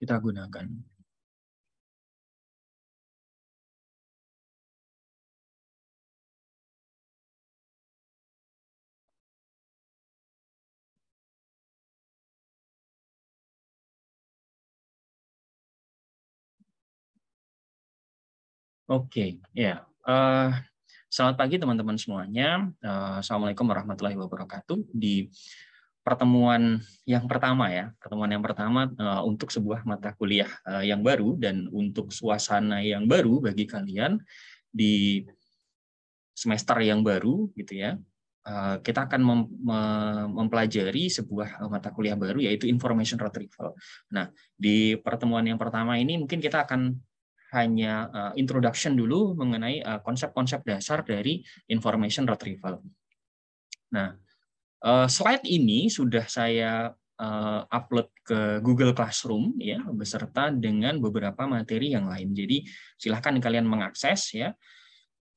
kita gunakan. Oke, okay, ya. Yeah. Uh, selamat pagi teman-teman semuanya. Uh, Assalamualaikum warahmatullahi wabarakatuh. Di pertemuan yang pertama ya, pertemuan yang pertama eh, untuk sebuah mata kuliah eh, yang baru dan untuk suasana yang baru bagi kalian di semester yang baru gitu ya. Eh, kita akan mempelajari sebuah mata kuliah baru yaitu information retrieval. Nah, di pertemuan yang pertama ini mungkin kita akan hanya introduction dulu mengenai konsep-konsep konsep -konsep dasar dari information retrieval. Nah, Eh, slide ini sudah saya uh, upload ke Google Classroom ya beserta dengan beberapa materi yang lain. Jadi silahkan kalian mengakses ya.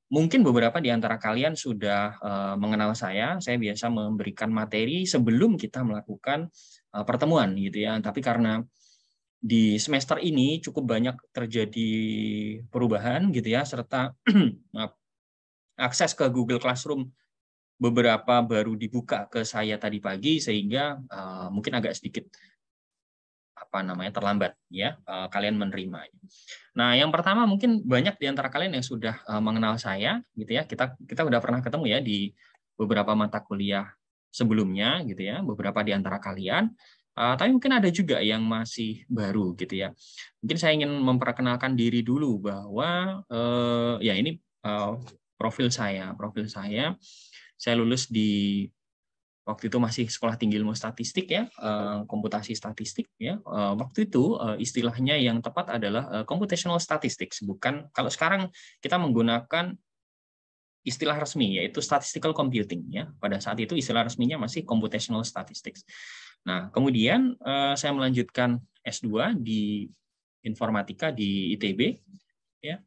Mungkin beberapa di antara kalian sudah uh, mengenal saya. Saya biasa memberikan materi sebelum kita melakukan uh, pertemuan gitu ya. Tapi karena di semester ini cukup banyak terjadi perubahan gitu ya serta akses ke Google Classroom beberapa baru dibuka ke saya tadi pagi sehingga uh, mungkin agak sedikit apa namanya terlambat ya uh, kalian menerima. Nah, yang pertama mungkin banyak di antara kalian yang sudah uh, mengenal saya gitu ya. Kita kita sudah pernah ketemu ya di beberapa mata kuliah sebelumnya gitu ya, beberapa di antara kalian. Uh, tapi mungkin ada juga yang masih baru gitu ya. Mungkin saya ingin memperkenalkan diri dulu bahwa uh, ya ini uh, profil saya, profil saya saya lulus di waktu itu masih sekolah tinggi ilmu statistik ya eh, komputasi statistik ya eh, waktu itu eh, istilahnya yang tepat adalah computational statistics bukan kalau sekarang kita menggunakan istilah resmi yaitu statistical computing ya pada saat itu istilah resminya masih computational statistics nah kemudian saya melanjutkan S2 di informatika di ITB ya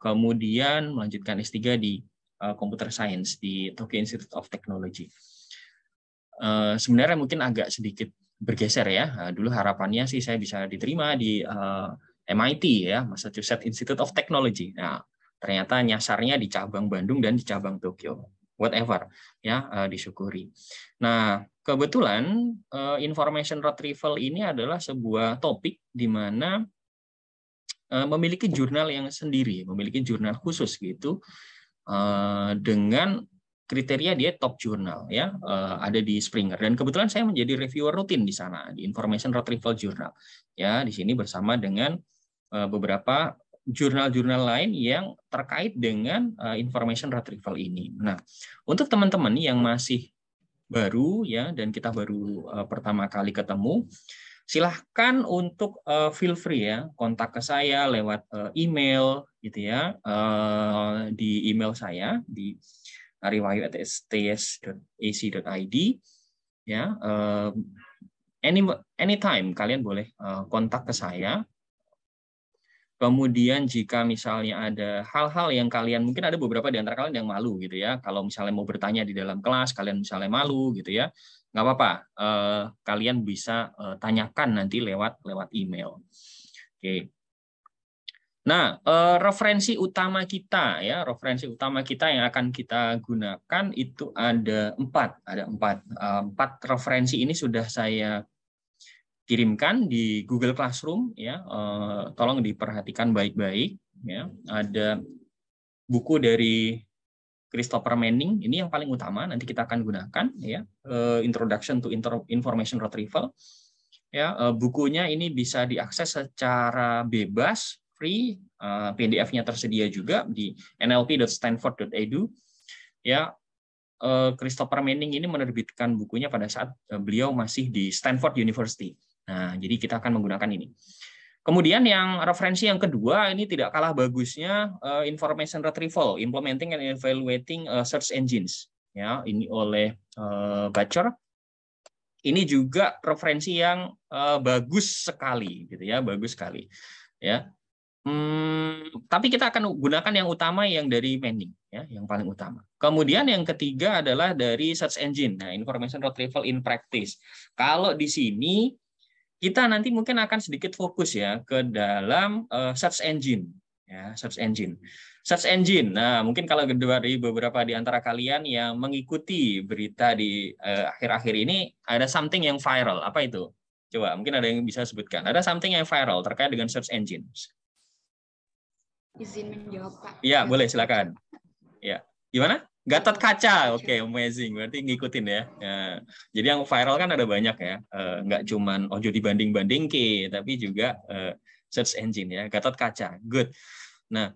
kemudian melanjutkan S3 di Komputer eh, Computer Science di Tokyo Institute of Technology. Eh, sebenarnya mungkin agak sedikit bergeser ya. Eh, dulu harapannya sih saya bisa diterima di MIT ya, Massachusetts Institute of Technology. Nah, ternyata nyasarnya di cabang Bandung dan di cabang Tokyo. Whatever ya, disyukuri. Nah, kebetulan information retrieval ini adalah sebuah topik di mana memiliki jurnal yang sendiri, memiliki jurnal khusus gitu Eh, dengan kriteria dia top journal ya eh, ada di Springer dan kebetulan saya menjadi reviewer rutin di sana di Information Retrieval Journal ya di sini bersama dengan eh, beberapa jurnal-jurnal lain yang terkait dengan information retrieval ini. Nah, untuk teman-teman yang masih baru ya dan kita baru pertama kali ketemu, silahkan untuk uh, feel free ya kontak ke saya lewat uh, email gitu ya uh, di email saya di ariwayu@sts.ac.id ya uh, any anytime kalian boleh uh, kontak ke saya Kemudian jika misalnya ada hal-hal yang kalian mungkin ada beberapa di antara kalian yang malu gitu ya. Kalau misalnya mau bertanya di dalam kelas, kalian misalnya malu gitu ya nggak apa-apa eh, kalian bisa eh, tanyakan nanti lewat lewat email oke nah eh, referensi utama kita ya referensi utama kita yang akan kita gunakan itu ada empat ada empat eh, empat referensi ini sudah saya kirimkan di Google Classroom ya eh, tolong diperhatikan baik-baik ya ada buku dari Christopher Manning ini yang paling utama nanti kita akan gunakan ya eh, Introduction to Inter Information Retrieval ya eh, bukunya ini bisa diakses secara bebas free eh, PDF-nya tersedia juga di nlp.stanford.edu ya uh, Christopher Manning ini menerbitkan bukunya pada saat beliau masih di Stanford University nah jadi kita akan menggunakan ini Kemudian yang referensi yang kedua ini tidak kalah bagusnya uh, information retrieval, implementing and evaluating uh, search engines. Ya, ini oleh uh, eh, Butcher. Ini juga referensi yang uh, bagus sekali, gitu ya, bagus sekali. Ya, hmm, tapi kita akan gunakan yang utama yang dari Manning, ya, yang paling utama. Kemudian yang ketiga adalah dari search engine. Nah, information retrieval in practice. Kalau di sini kita nanti mungkin akan sedikit fokus ya ke dalam uh, search engine ya search engine search engine nah mungkin kalau dari beberapa di antara kalian yang mengikuti berita di eh, akhir-akhir uh, ini ada something yang viral apa itu coba mungkin ada yang bisa sebutkan ada something yang viral terkait dengan search engine izin menjawab pak ya boleh silakan ya gimana Gatot oh. Kaca, oke okay, amazing. Berarti ngikutin ya. ya. jadi yang viral kan ada banyak ya. Enggak eh, cuma cuman ojo oh, dibanding banding ke, tapi juga uh, search engine ya. Gatot Kaca, good. Nah,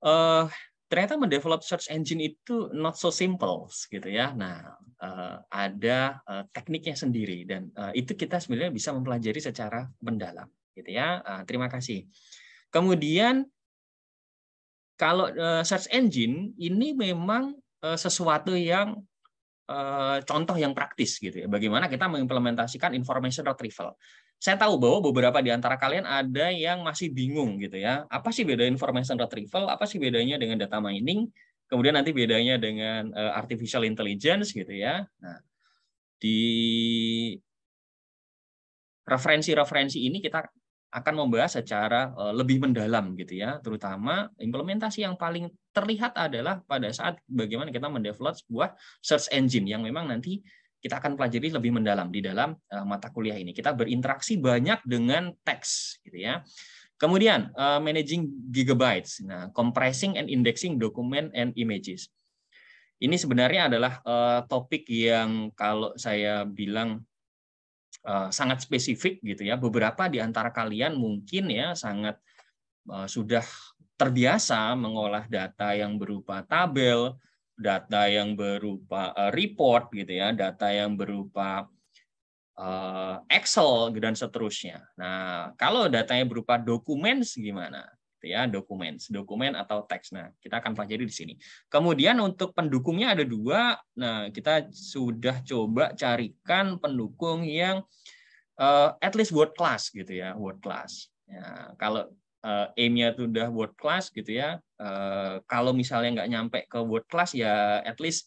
uh, ternyata mendevelop search engine itu not so simple gitu ya. Nah, uh, ada uh, tekniknya sendiri dan uh, itu kita sebenarnya bisa mempelajari secara mendalam gitu ya. Uh, terima kasih. Kemudian kalau eh, search engine ini memang eh, sesuatu yang eh, contoh yang praktis gitu ya. Bagaimana kita mengimplementasikan information retrieval. Saya tahu bahwa beberapa di antara kalian ada yang masih bingung gitu ya. Apa sih beda information retrieval? Apa sih bedanya dengan data mining? Kemudian nanti bedanya dengan artificial intelligence gitu ya. Nah, di referensi-referensi ini kita akan membahas secara eh, lebih mendalam gitu ya, terutama implementasi yang paling terlihat adalah pada saat bagaimana kita mendevelop sebuah search engine yang memang nanti kita akan pelajari lebih mendalam di dalam eh, mata kuliah ini. Kita berinteraksi banyak dengan teks gitu ya. Kemudian eh, managing gigabytes, nah compressing and indexing document and images. Ini sebenarnya adalah topik yang kalau saya bilang Eh, sangat spesifik gitu ya. Beberapa di antara kalian mungkin ya sangat eh, sudah terbiasa mengolah data yang berupa tabel, data yang berupa eh, report gitu ya, data yang berupa Excel dan seterusnya. Nah, kalau datanya berupa dokumen gimana? gitu ya dokumen dokumen atau teks nah kita akan pelajari di sini kemudian untuk pendukungnya ada dua nah kita sudah coba carikan pendukung yang uh, at least word class gitu ya word class ya, kalau uh, aimnya itu udah word class gitu ya uh, kalau misalnya nggak nyampe ke word class ya at least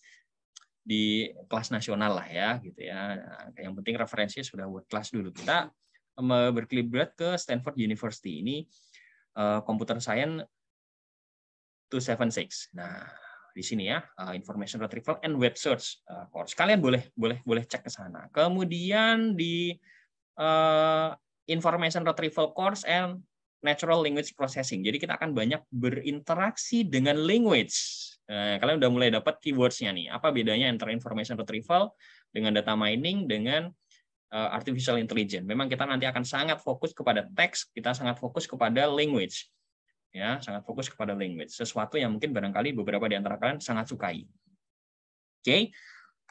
di kelas nasional lah ya gitu ya nah, yang penting referensinya sudah word class dulu kita berkelibat ke Stanford University ini computer eh, science 276. Nah, di sini ya, eh, information retrieval and web search eh, course. Kalian boleh boleh boleh cek ke sana. Kemudian di uh, information retrieval course and natural language processing. Jadi kita akan banyak berinteraksi dengan language. Nah, kalian udah mulai dapat keywordsnya nih. Apa bedanya antara information retrieval dengan data mining dengan Eh, artificial intelligence. Memang kita nanti akan sangat fokus kepada teks, kita sangat fokus kepada language. Ya, sangat fokus kepada language. Sesuatu yang mungkin barangkali beberapa di antara kalian sangat sukai. Oke. Okay?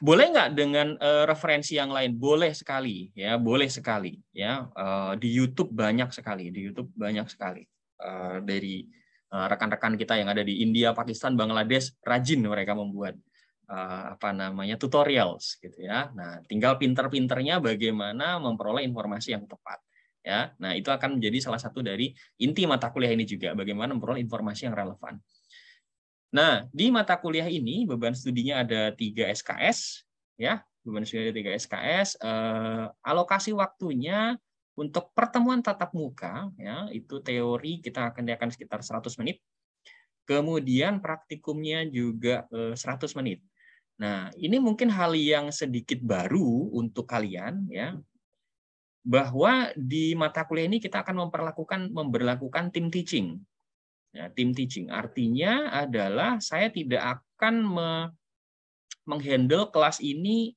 Boleh nggak dengan uh, referensi yang lain? Boleh sekali, ya, boleh sekali, ya. Uh, di YouTube banyak sekali, di YouTube banyak sekali uh, dari rekan-rekan kita yang ada di India, Pakistan, Bangladesh, rajin mereka membuat Eh, apa namanya tutorials gitu ya. Nah, tinggal pinter-pinternya bagaimana memperoleh informasi yang tepat ya. Nah, itu akan menjadi salah satu dari inti mata kuliah ini juga bagaimana memperoleh informasi yang relevan. Nah, di mata kuliah ini beban studinya ada tiga SKS ya. Beban studinya ada tiga SKS, eh, alokasi waktunya untuk pertemuan tatap muka ya, itu teori kita akan diakan sekitar 100 menit. Kemudian praktikumnya juga eh, seratus 100 menit Nah, ini mungkin hal yang sedikit baru untuk kalian ya bahwa di mata kuliah ini kita akan memperlakukan memberlakukan tim teaching. Ya, tim teaching artinya adalah saya tidak akan me menghandle kelas ini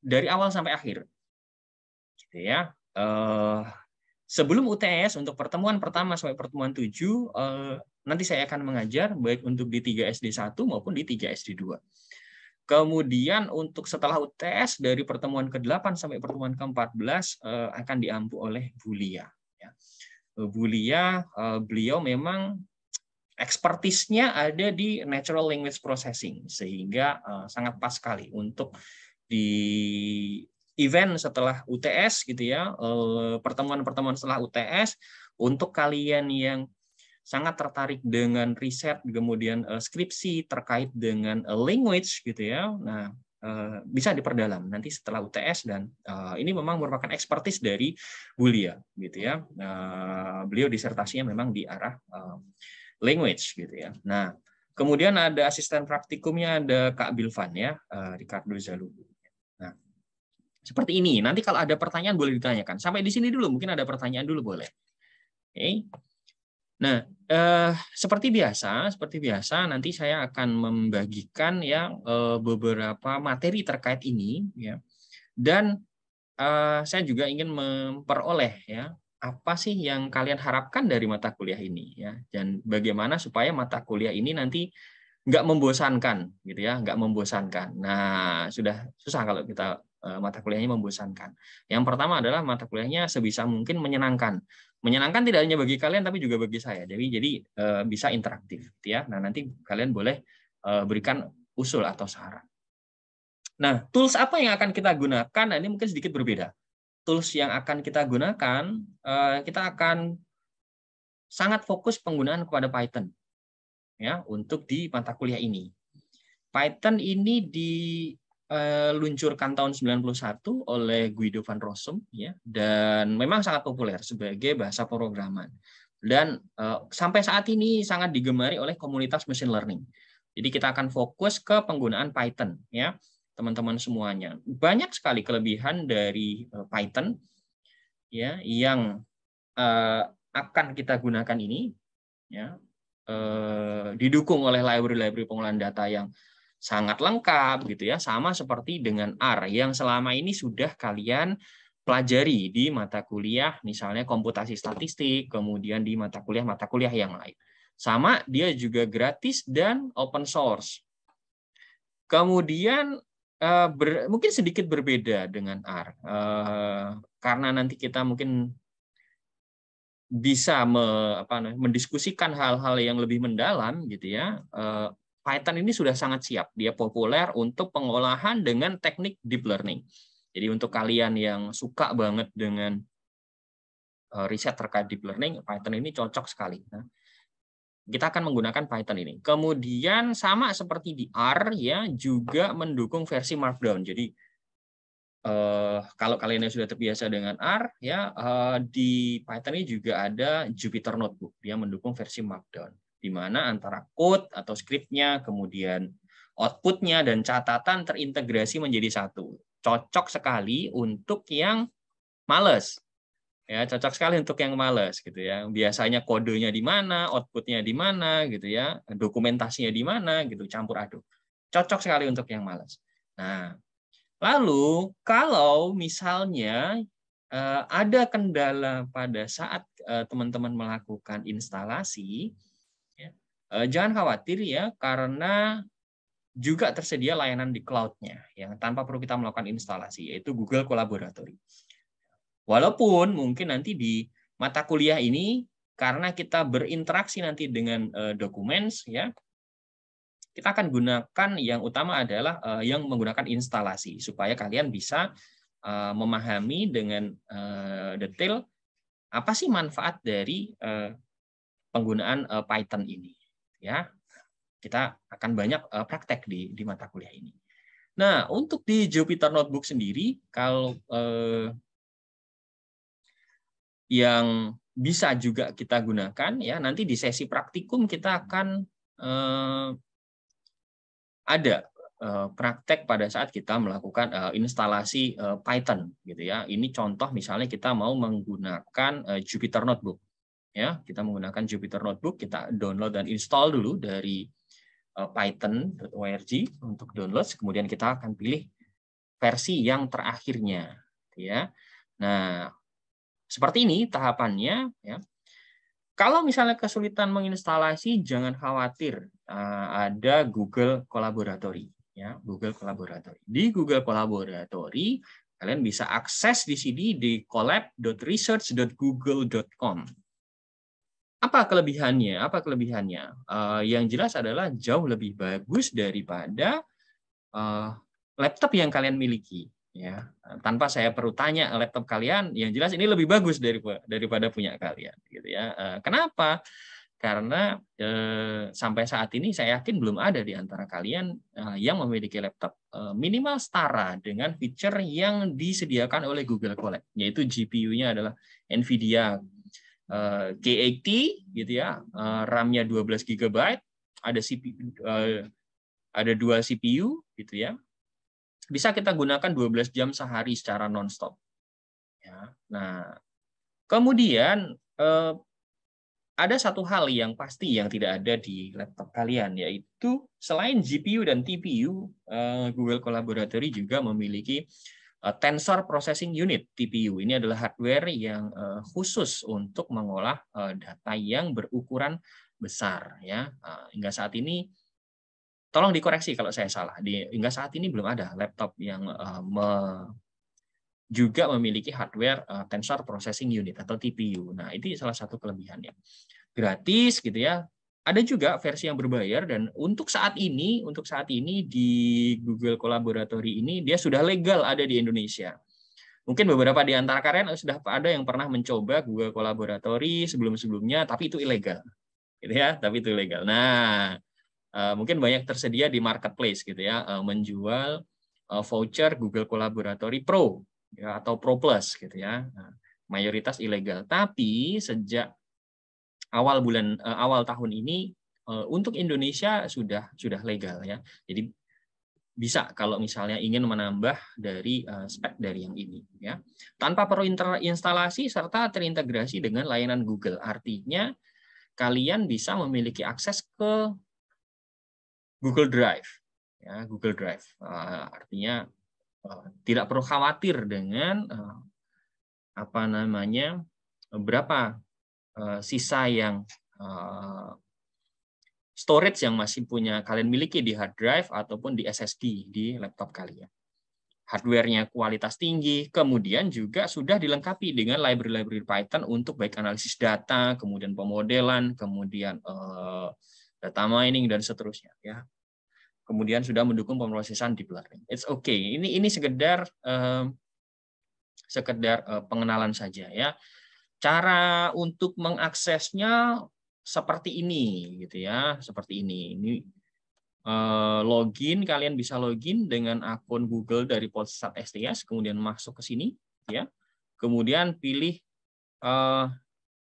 dari awal sampai akhir. Gitu ya. Uh, sebelum UTS untuk pertemuan pertama sampai pertemuan 7 uh, eh, nanti saya akan mengajar baik untuk di 3 SD1 maupun di 3 SD2 Kemudian untuk setelah UTS dari pertemuan ke-8 sampai pertemuan ke-14 eh, akan diampu oleh Bulia. Ya. Eh, Bulia eh, beliau memang ekspertisnya ada di natural language processing sehingga sangat pas sekali untuk di event setelah UTS gitu ya pertemuan-pertemuan setelah UTS untuk kalian yang sangat tertarik dengan riset kemudian uh, skripsi terkait dengan uh, language gitu ya. Nah, uh, bisa diperdalam nanti setelah UTS dan uh, ini memang merupakan ekspertis dari Bulia gitu ya. Uh, beliau disertasinya memang di arah uh, language gitu ya. Nah, kemudian ada asisten praktikumnya ada Kak Bilvan ya, uh, Ricardo Zalubu. Nah, seperti ini. Nanti kalau ada pertanyaan boleh ditanyakan. Sampai di sini dulu, mungkin ada pertanyaan dulu boleh. Oke. Okay. Nah, eh, seperti biasa, seperti biasa nanti saya akan membagikan ya eh, beberapa materi terkait ini ya. Dan eh, saya juga ingin memperoleh ya apa sih yang kalian harapkan dari mata kuliah ini ya dan bagaimana supaya mata kuliah ini nanti nggak membosankan gitu ya nggak membosankan nah sudah susah kalau kita eh, mata kuliahnya membosankan yang pertama adalah mata kuliahnya sebisa mungkin menyenangkan menyenangkan tidak hanya bagi kalian tapi juga bagi saya. Jadi jadi eh, bisa interaktif gitu ya. Nah, nanti kalian boleh eh, berikan usul atau saran. Nah, tools apa yang akan kita gunakan? Nah, ini mungkin sedikit berbeda. Tools yang akan kita gunakan, eh, kita akan sangat fokus penggunaan kepada Python ya untuk di mata kuliah ini. Python ini di Eh, luncurkan tahun 91 oleh Guido van Rossum ya dan memang sangat populer sebagai bahasa pemrograman dan eh, sampai saat ini sangat digemari oleh komunitas machine learning. Jadi kita akan fokus ke penggunaan Python ya teman-teman semuanya. Banyak sekali kelebihan dari eh, Python ya yang akan kita gunakan ini ya didukung oleh library-library pengolahan data yang sangat lengkap gitu ya, sama seperti dengan R yang selama ini sudah kalian pelajari di mata kuliah misalnya komputasi statistik, kemudian di mata kuliah mata kuliah yang lain. Sama dia juga gratis dan open source. Kemudian eh, ber, mungkin sedikit berbeda dengan R eh, karena nanti kita mungkin bisa me, apa, mendiskusikan hal-hal yang lebih mendalam gitu ya. Eh, Python ini sudah sangat siap. Dia populer untuk pengolahan dengan teknik deep learning. Jadi untuk kalian yang suka banget dengan eh, riset terkait deep learning, Python ini cocok sekali. Nah, kita akan menggunakan Python ini. Kemudian sama seperti di R ya juga mendukung versi Markdown. Jadi eh, kalau kalian yang sudah terbiasa dengan R ya eh, di Python ini juga ada Jupyter Notebook. Dia mendukung versi Markdown di mana antara code atau scriptnya, kemudian outputnya dan catatan terintegrasi menjadi satu. Cocok sekali untuk yang males. Ya, cocok sekali untuk yang males gitu ya. Biasanya kodenya di mana, outputnya di mana gitu ya, dokumentasinya di mana gitu, campur aduk. Cocok sekali untuk yang males. Nah, lalu kalau misalnya eh, ada kendala pada saat eh, teman-teman melakukan instalasi, Eh, jangan khawatir ya karena juga tersedia layanan di cloud-nya yang tanpa perlu kita melakukan instalasi yaitu Google Collaboratory. Walaupun mungkin nanti di mata kuliah ini karena kita berinteraksi nanti dengan eh, dokumen ya kita akan gunakan yang utama adalah eh, yang menggunakan instalasi supaya kalian bisa memahami dengan detail apa sih manfaat dari penggunaan Python ini ya kita akan banyak eh, praktek di di mata kuliah ini. Nah, untuk di Jupiter Notebook sendiri, kalau eh, yang bisa juga kita gunakan, ya nanti di sesi praktikum kita akan eh, ada eh, praktek pada saat kita melakukan eh, instalasi eh, Python, gitu ya. Ini contoh misalnya kita mau menggunakan eh, Jupyter Notebook ya kita menggunakan Jupyter Notebook kita download dan install dulu dari eh, python.org untuk download kemudian kita akan pilih versi yang terakhirnya gitu ya nah seperti ini tahapannya ya kalau misalnya kesulitan menginstalasi jangan khawatir eh, ada Google Collaboratory ya Google Collaboratory di Google Collaboratory kalian bisa akses di sini di collab.research.google.com apa kelebihannya? Apa kelebihannya? Uh, yang jelas adalah jauh lebih bagus daripada uh, laptop yang kalian miliki. Ya, tanpa saya perlu tanya laptop kalian, yang jelas ini lebih bagus daripada daripada punya kalian. Gitu ya. Eh, kenapa? Karena sampai saat ini saya yakin belum ada di antara kalian yang memiliki laptop minimal setara dengan fitur yang disediakan oleh Google Colab, yaitu GPU-nya adalah NVIDIA Eh, K80 gitu ya, eh, RAM-nya 12 GB, ada CPU eh, ada dua CPU gitu ya. Bisa kita gunakan 12 jam sehari secara nonstop. Ya. Nah, kemudian ada satu hal yang pasti yang tidak ada di laptop kalian yaitu selain GPU dan TPU, Google Collaboratory juga memiliki Eh, tensor Processing Unit (TPU) ini adalah hardware yang eh, khusus untuk mengolah eh, data yang berukuran besar ya. Hingga saat ini tolong dikoreksi kalau saya salah. hingga saat ini belum ada laptop yang juga memiliki hardware Tensor Processing Unit atau TPU. Nah, itu salah satu kelebihannya. Gratis gitu ya ada juga versi yang berbayar dan untuk saat ini untuk saat ini di Google Collaboratory ini dia sudah legal ada di Indonesia. Mungkin beberapa di antara kalian sudah ada yang pernah mencoba Google Collaboratory sebelum-sebelumnya tapi itu ilegal. Gitu ya, tapi itu ilegal. Nah, eh, mungkin banyak tersedia di marketplace gitu ya, eh, menjual eh, voucher Google Collaboratory Pro ya, atau Pro Plus gitu ya. Nah, mayoritas ilegal. Tapi sejak awal bulan uh, awal tahun ini uh, untuk Indonesia sudah sudah legal ya. Jadi bisa kalau misalnya ingin menambah dari uh, spek dari yang ini ya. Tanpa perlu instalasi serta terintegrasi dengan layanan Google. Artinya kalian bisa memiliki akses ke Google Drive ya, Google Drive. Uh, artinya uh, tidak perlu khawatir dengan uh, apa namanya berapa Eh, sisa yang eh, storage yang masih punya kalian miliki di hard drive ataupun di SSD di laptop kalian. Hardware-nya kualitas tinggi, kemudian juga sudah dilengkapi dengan library-library Python untuk baik analisis data, kemudian pemodelan, kemudian eh, data mining dan seterusnya ya. Kemudian sudah mendukung pemrosesan di learning. It's okay. Ini ini sekedar sekedar uh, pengenalan saja ya. Cara untuk mengaksesnya seperti ini gitu ya, seperti ini. Ini eh, login kalian bisa login dengan akun Google dari Polsat STS kemudian masuk ke sini gitu ya. Kemudian pilih eh,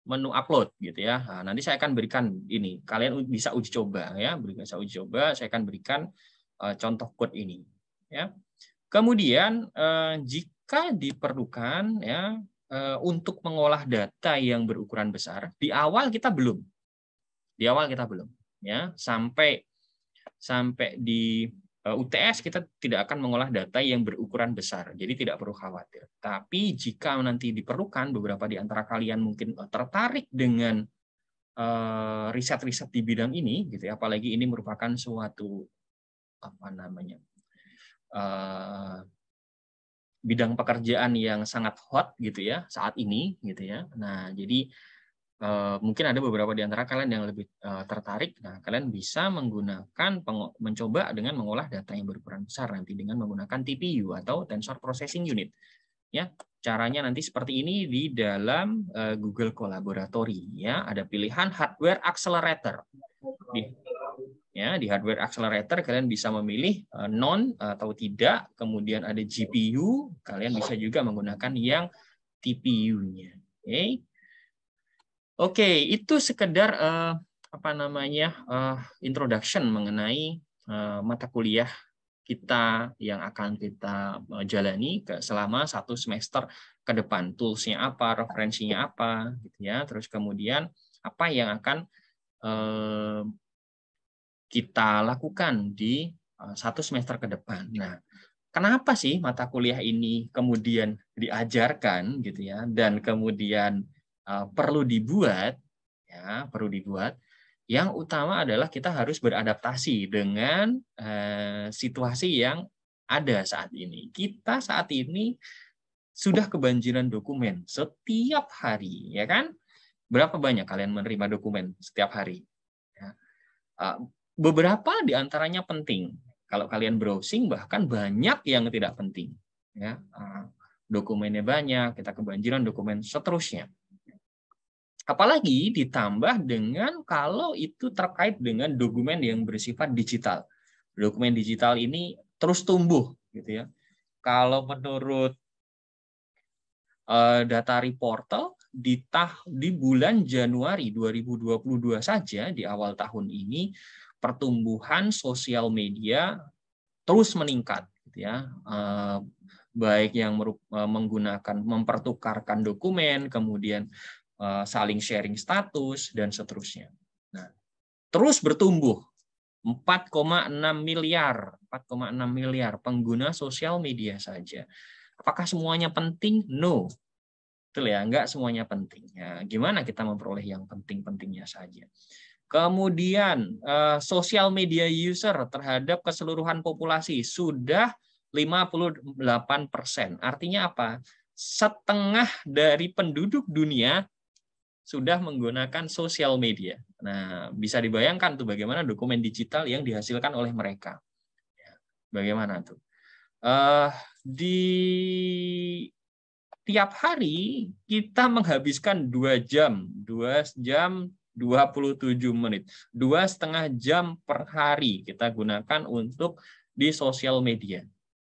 menu upload gitu ya. Nah, nanti saya akan berikan ini. Kalian bisa uji coba ya, berikan saya uji coba, saya akan berikan eh, contoh code ini ya. Kemudian jika diperlukan ya Eh, untuk mengolah data yang berukuran besar di awal kita belum di awal kita belum ya sampai sampai di eh, UTS kita tidak akan mengolah data yang berukuran besar, jadi tidak perlu khawatir. Tapi jika nanti diperlukan, beberapa di antara kalian mungkin eh, tertarik dengan riset-riset di bidang ini, gitu ya. Apalagi ini merupakan suatu apa namanya bidang pekerjaan yang sangat hot gitu ya saat ini gitu ya. Nah, jadi uh, mungkin ada beberapa di antara kalian yang lebih uh, tertarik. Nah, kalian bisa menggunakan mencoba dengan mengolah data yang berukuran besar nanti dengan menggunakan TPU atau Tensor Processing Unit. Ya, caranya nanti seperti ini di dalam uh, Google Collaboratory ya. Ada pilihan hardware accelerator ya di hardware accelerator kalian bisa memilih eh, non atau tidak kemudian ada GPU kalian bisa juga menggunakan yang TPU-nya oke okay. oke okay, itu sekedar uh, apa namanya uh, introduction mengenai uh, mata kuliah kita yang akan kita jalani selama satu semester ke depan toolsnya apa referensinya apa gitu ya terus kemudian apa yang akan kita lakukan di eh, satu semester ke depan. Nah, kenapa sih mata kuliah ini kemudian diajarkan gitu ya dan kemudian eh, perlu dibuat ya, perlu dibuat. Yang utama adalah kita harus beradaptasi dengan eh, situasi yang ada saat ini. Kita saat ini sudah kebanjiran dokumen setiap hari, ya kan? Berapa banyak kalian menerima dokumen setiap hari? Ya beberapa di antaranya penting. Kalau kalian browsing bahkan banyak yang tidak penting. Ya, ah, dokumennya banyak, kita kebanjiran dokumen seterusnya. Apalagi ditambah dengan kalau itu terkait dengan dokumen yang bersifat digital. Dokumen digital ini terus tumbuh gitu ya. Kalau menurut eh, data reportal di tah di bulan Januari 2022 saja di awal tahun ini pertumbuhan sosial media terus meningkat gitu ya eh, baik yang eh, menggunakan mempertukarkan dokumen kemudian eh, saling sharing status dan seterusnya nah terus bertumbuh 4,6 miliar 4,6 miliar pengguna sosial media saja apakah semuanya penting no betul ya nggak semuanya penting ya, gimana kita memperoleh yang penting-pentingnya saja Kemudian uh, social media user terhadap keseluruhan populasi sudah 58%. Artinya apa? Setengah dari penduduk dunia sudah menggunakan sosial media. Nah, bisa dibayangkan tuh bagaimana dokumen digital yang dihasilkan oleh mereka. Ya, bagaimana tuh? Uh, di tiap hari kita menghabiskan dua jam, dua jam 27 menit. Dua setengah jam per hari kita gunakan untuk di sosial media.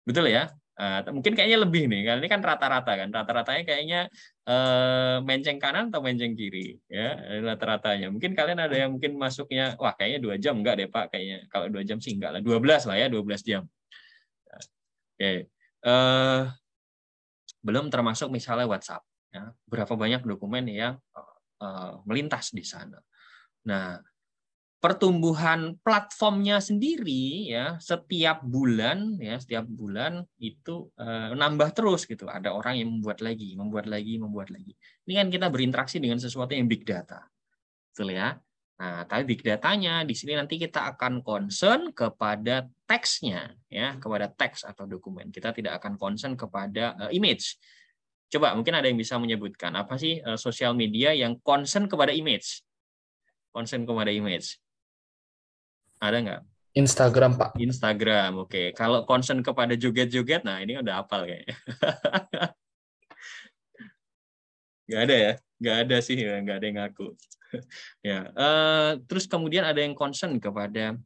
Betul ya? Nah, mungkin kayaknya lebih nih karena ini kan rata-rata kan rata-ratanya kayaknya eh, menceng kanan atau menceng kiri ya eh, rata-ratanya mungkin kalian ada yang mungkin masuknya wah kayaknya dua jam enggak deh pak kayaknya kalau dua jam sih enggak lah 12 lah ya 12 jam oke eh, belum termasuk misalnya WhatsApp ya berapa banyak dokumen yang Eh, melintas di sana. Nah, pertumbuhan platformnya sendiri ya setiap bulan ya setiap bulan itu uh, nambah terus gitu ada orang yang membuat lagi membuat lagi membuat lagi ini kan kita berinteraksi dengan sesuatu yang big data betul ya nah tapi big datanya di sini nanti kita akan concern kepada teksnya ya kepada teks atau dokumen kita tidak akan concern kepada uh, image Coba mungkin ada yang bisa menyebutkan apa sih uh, sosial media yang concern kepada image? Concern kepada image. Ada nggak? Instagram, Pak. Instagram, oke. Okay. Kalau concern kepada joget-joget, nah ini udah apal kayaknya. gak ada ya? Gak ada sih, ya, nggak ada yang ngaku. ya. Uh, terus kemudian ada yang concern kepada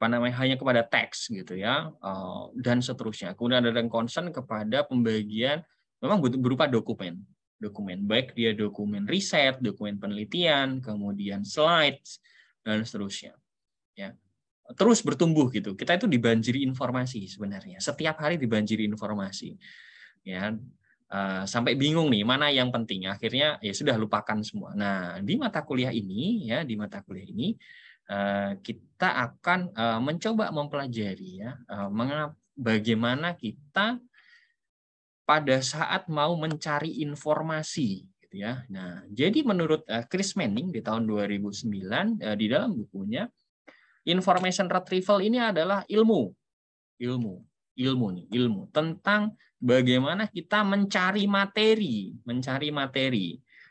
apa namanya hanya kepada teks gitu ya uh, dan seterusnya. Kemudian ada yang concern kepada pembagian memang berupa dokumen dokumen baik dia dokumen riset dokumen penelitian kemudian slides dan seterusnya ya terus bertumbuh gitu kita itu dibanjiri informasi sebenarnya setiap hari dibanjiri informasi ya eh, sampai bingung nih mana yang penting akhirnya ya sudah lupakan semua nah di mata kuliah ini ya di mata kuliah ini eh, kita akan eh, mencoba mempelajari ya mengapa bagaimana kita pada saat mau mencari informasi gitu ya. Nah, jadi menurut eh, Chris Manning di tahun 2009 eh, di dalam bukunya information retrieval ini adalah ilmu. Ilmu, ilmu nih, ilmu tentang bagaimana kita mencari materi, mencari materi.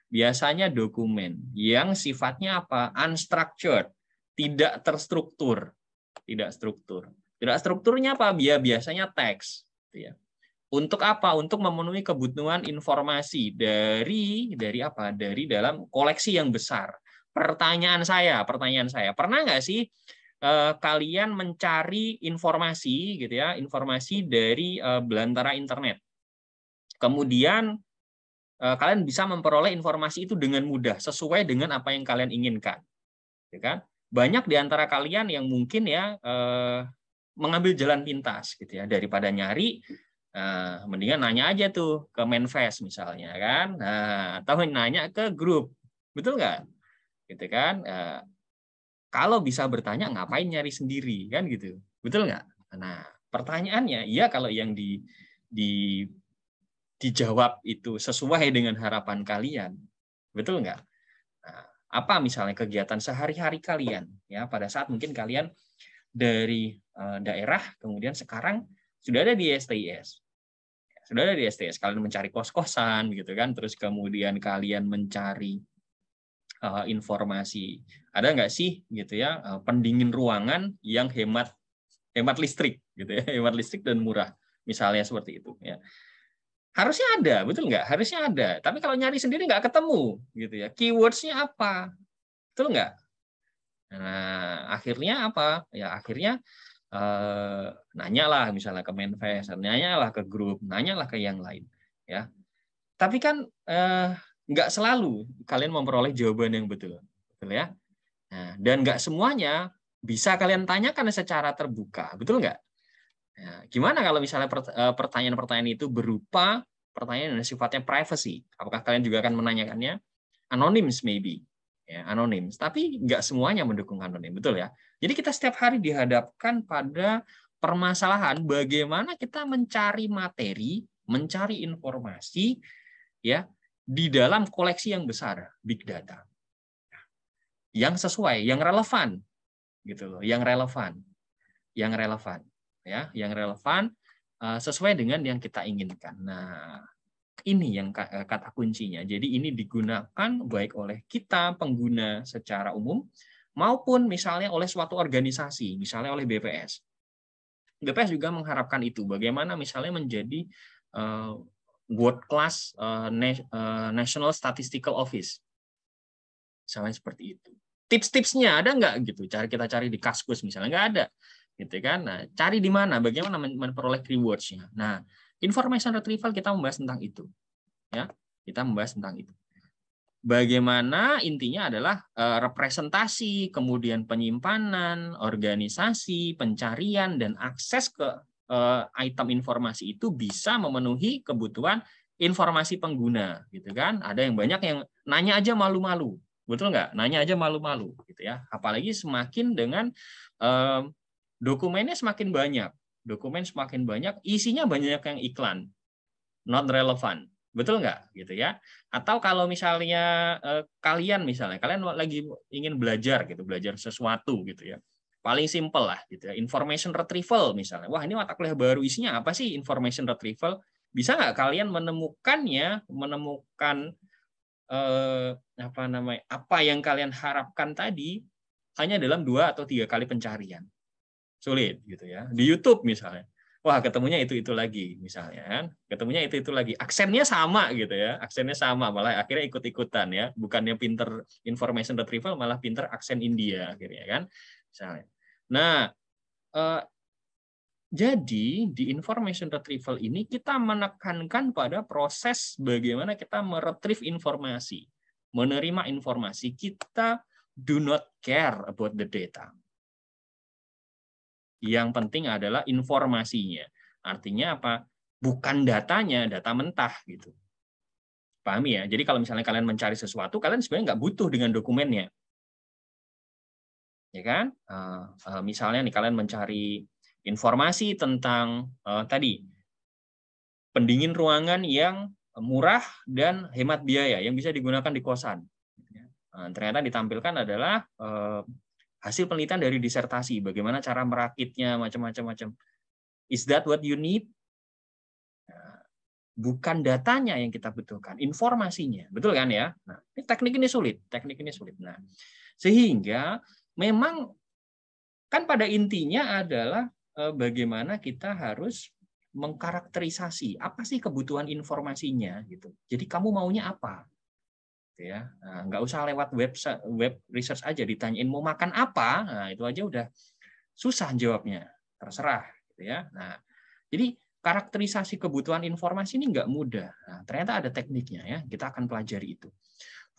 Biasanya dokumen yang sifatnya apa? unstructured, tidak terstruktur, tidak struktur. Tidak strukturnya apa? Biasanya teks, gitu ya. Untuk apa? Untuk memenuhi kebutuhan informasi dari dari apa? Dari dalam koleksi yang besar. Pertanyaan saya, pertanyaan saya, pernah nggak sih eh, kalian mencari informasi gitu ya, informasi dari eh, belantara internet? Kemudian eh, kalian bisa memperoleh informasi itu dengan mudah sesuai dengan apa yang kalian inginkan, ya kan? Banyak di antara kalian yang mungkin ya eh, mengambil jalan pintas gitu ya daripada nyari Nah, mendingan nanya aja tuh ke Menfest misalnya kan, nah, atau nanya ke grup, betul nggak? Gitu kan? Nah, kalau bisa bertanya ngapain nyari sendiri kan gitu, betul nggak? Nah pertanyaannya, iya kalau yang di, di dijawab itu sesuai dengan harapan kalian, betul nggak? Nah, apa misalnya kegiatan sehari-hari kalian ya pada saat mungkin kalian dari eh, daerah kemudian sekarang sudah ada di STIS saudara di STS kalian mencari kos-kosan gitu kan terus kemudian kalian mencari uh, informasi ada nggak sih gitu ya uh, pendingin ruangan yang hemat hemat listrik gitu ya hemat listrik dan murah misalnya seperti itu ya harusnya ada betul nggak harusnya ada tapi kalau nyari sendiri nggak ketemu gitu ya keywordsnya apa betul nggak nah akhirnya apa ya akhirnya Eh, nanya lah misalnya ke Menfes, lah ke grup, nanya lah ke yang lain, ya. Tapi kan eh, nggak selalu kalian memperoleh jawaban yang betul, betul ya. Nah, dan nggak semuanya bisa kalian tanyakan secara terbuka, betul nggak? Nah, gimana kalau misalnya eh, pertanyaan-pertanyaan itu berupa pertanyaan yang sifatnya privacy? Apakah kalian juga akan menanyakannya? anonymous maybe ya, anonim. Tapi nggak semuanya mendukung anonim, betul ya. Jadi kita setiap hari dihadapkan pada permasalahan bagaimana kita mencari materi, mencari informasi, ya di dalam koleksi yang besar, big data, yang sesuai, yang relevan, gitu loh, yang relevan, yang relevan, ya, yang relevan eh, sesuai dengan yang kita inginkan. Nah, ini yang eh, kata kuncinya. Jadi ini digunakan baik oleh kita pengguna secara umum maupun misalnya oleh suatu organisasi, misalnya oleh BPS. BPS juga mengharapkan itu. Bagaimana misalnya menjadi uh, world class uh, national statistical office, misalnya seperti itu. Tips-tipsnya ada nggak gitu? Cari kita cari di Kaskus misalnya nggak ada, gitu kan? Nah, cari di mana? Bagaimana memperoleh rewardsnya? Nah, Information retrieval kita membahas tentang itu. Ya, kita membahas tentang itu. Bagaimana intinya adalah eh, representasi, kemudian penyimpanan, organisasi, pencarian dan akses ke eh, item informasi itu bisa memenuhi kebutuhan informasi pengguna, gitu kan? Ada yang banyak yang nanya aja malu-malu, betul nggak? Nanya aja malu-malu, gitu ya. Apalagi semakin dengan eh, dokumennya semakin banyak, dokumen semakin banyak, isinya banyak yang iklan, not relevant. Betul nggak gitu ya? Atau kalau misalnya eh, kalian misalnya kalian lagi ingin belajar gitu, belajar sesuatu gitu ya. Paling simple lah gitu ya. Information retrieval misalnya. Wah, ini mata kuliah baru isinya apa sih information retrieval? Bisa nggak kalian menemukannya, menemukan eh, apa namanya? apa yang kalian harapkan tadi hanya dalam dua atau tiga kali pencarian sulit gitu ya. Di YouTube misalnya. Wah, ketemunya itu-itu lagi misalnya kan. Ketemunya itu-itu lagi. Aksennya sama gitu ya. Aksennya sama malah akhirnya ikut-ikutan ya. Bukannya pinter information retrieval malah pinter aksen India akhirnya kan. Misalnya. Nah, eh, jadi di information retrieval ini kita menekankan pada proses bagaimana kita meretrieve informasi, menerima informasi. Kita do not care about the data. Yang penting adalah informasinya. Artinya apa? Bukan datanya, data mentah gitu. Pahami ya? Jadi kalau misalnya kalian mencari sesuatu, kalian sebenarnya nggak butuh dengan dokumennya. Ya kan? Ah, ah, misalnya nih kalian mencari informasi tentang ah, tadi pendingin ruangan yang murah dan hemat biaya yang bisa digunakan di kosan. Gitu ya. Ternyata ditampilkan adalah hasil penelitian dari disertasi, bagaimana cara merakitnya, macam-macam macam. Is that what you need? Nah, bukan datanya yang kita butuhkan, informasinya, betul kan ya? Nah, ini teknik ini sulit, teknik ini sulit. Nah, sehingga memang kan pada intinya adalah eh, bagaimana kita harus mengkarakterisasi apa sih kebutuhan informasinya gitu. Jadi kamu maunya apa? gitu ya. Nah, nggak usah lewat web web research aja ditanyain mau makan apa, nah, itu aja udah susah jawabnya, terserah gitu ya. Nah, jadi karakterisasi kebutuhan informasi ini nggak mudah. Nah, ternyata ada tekniknya ya, kita akan pelajari itu.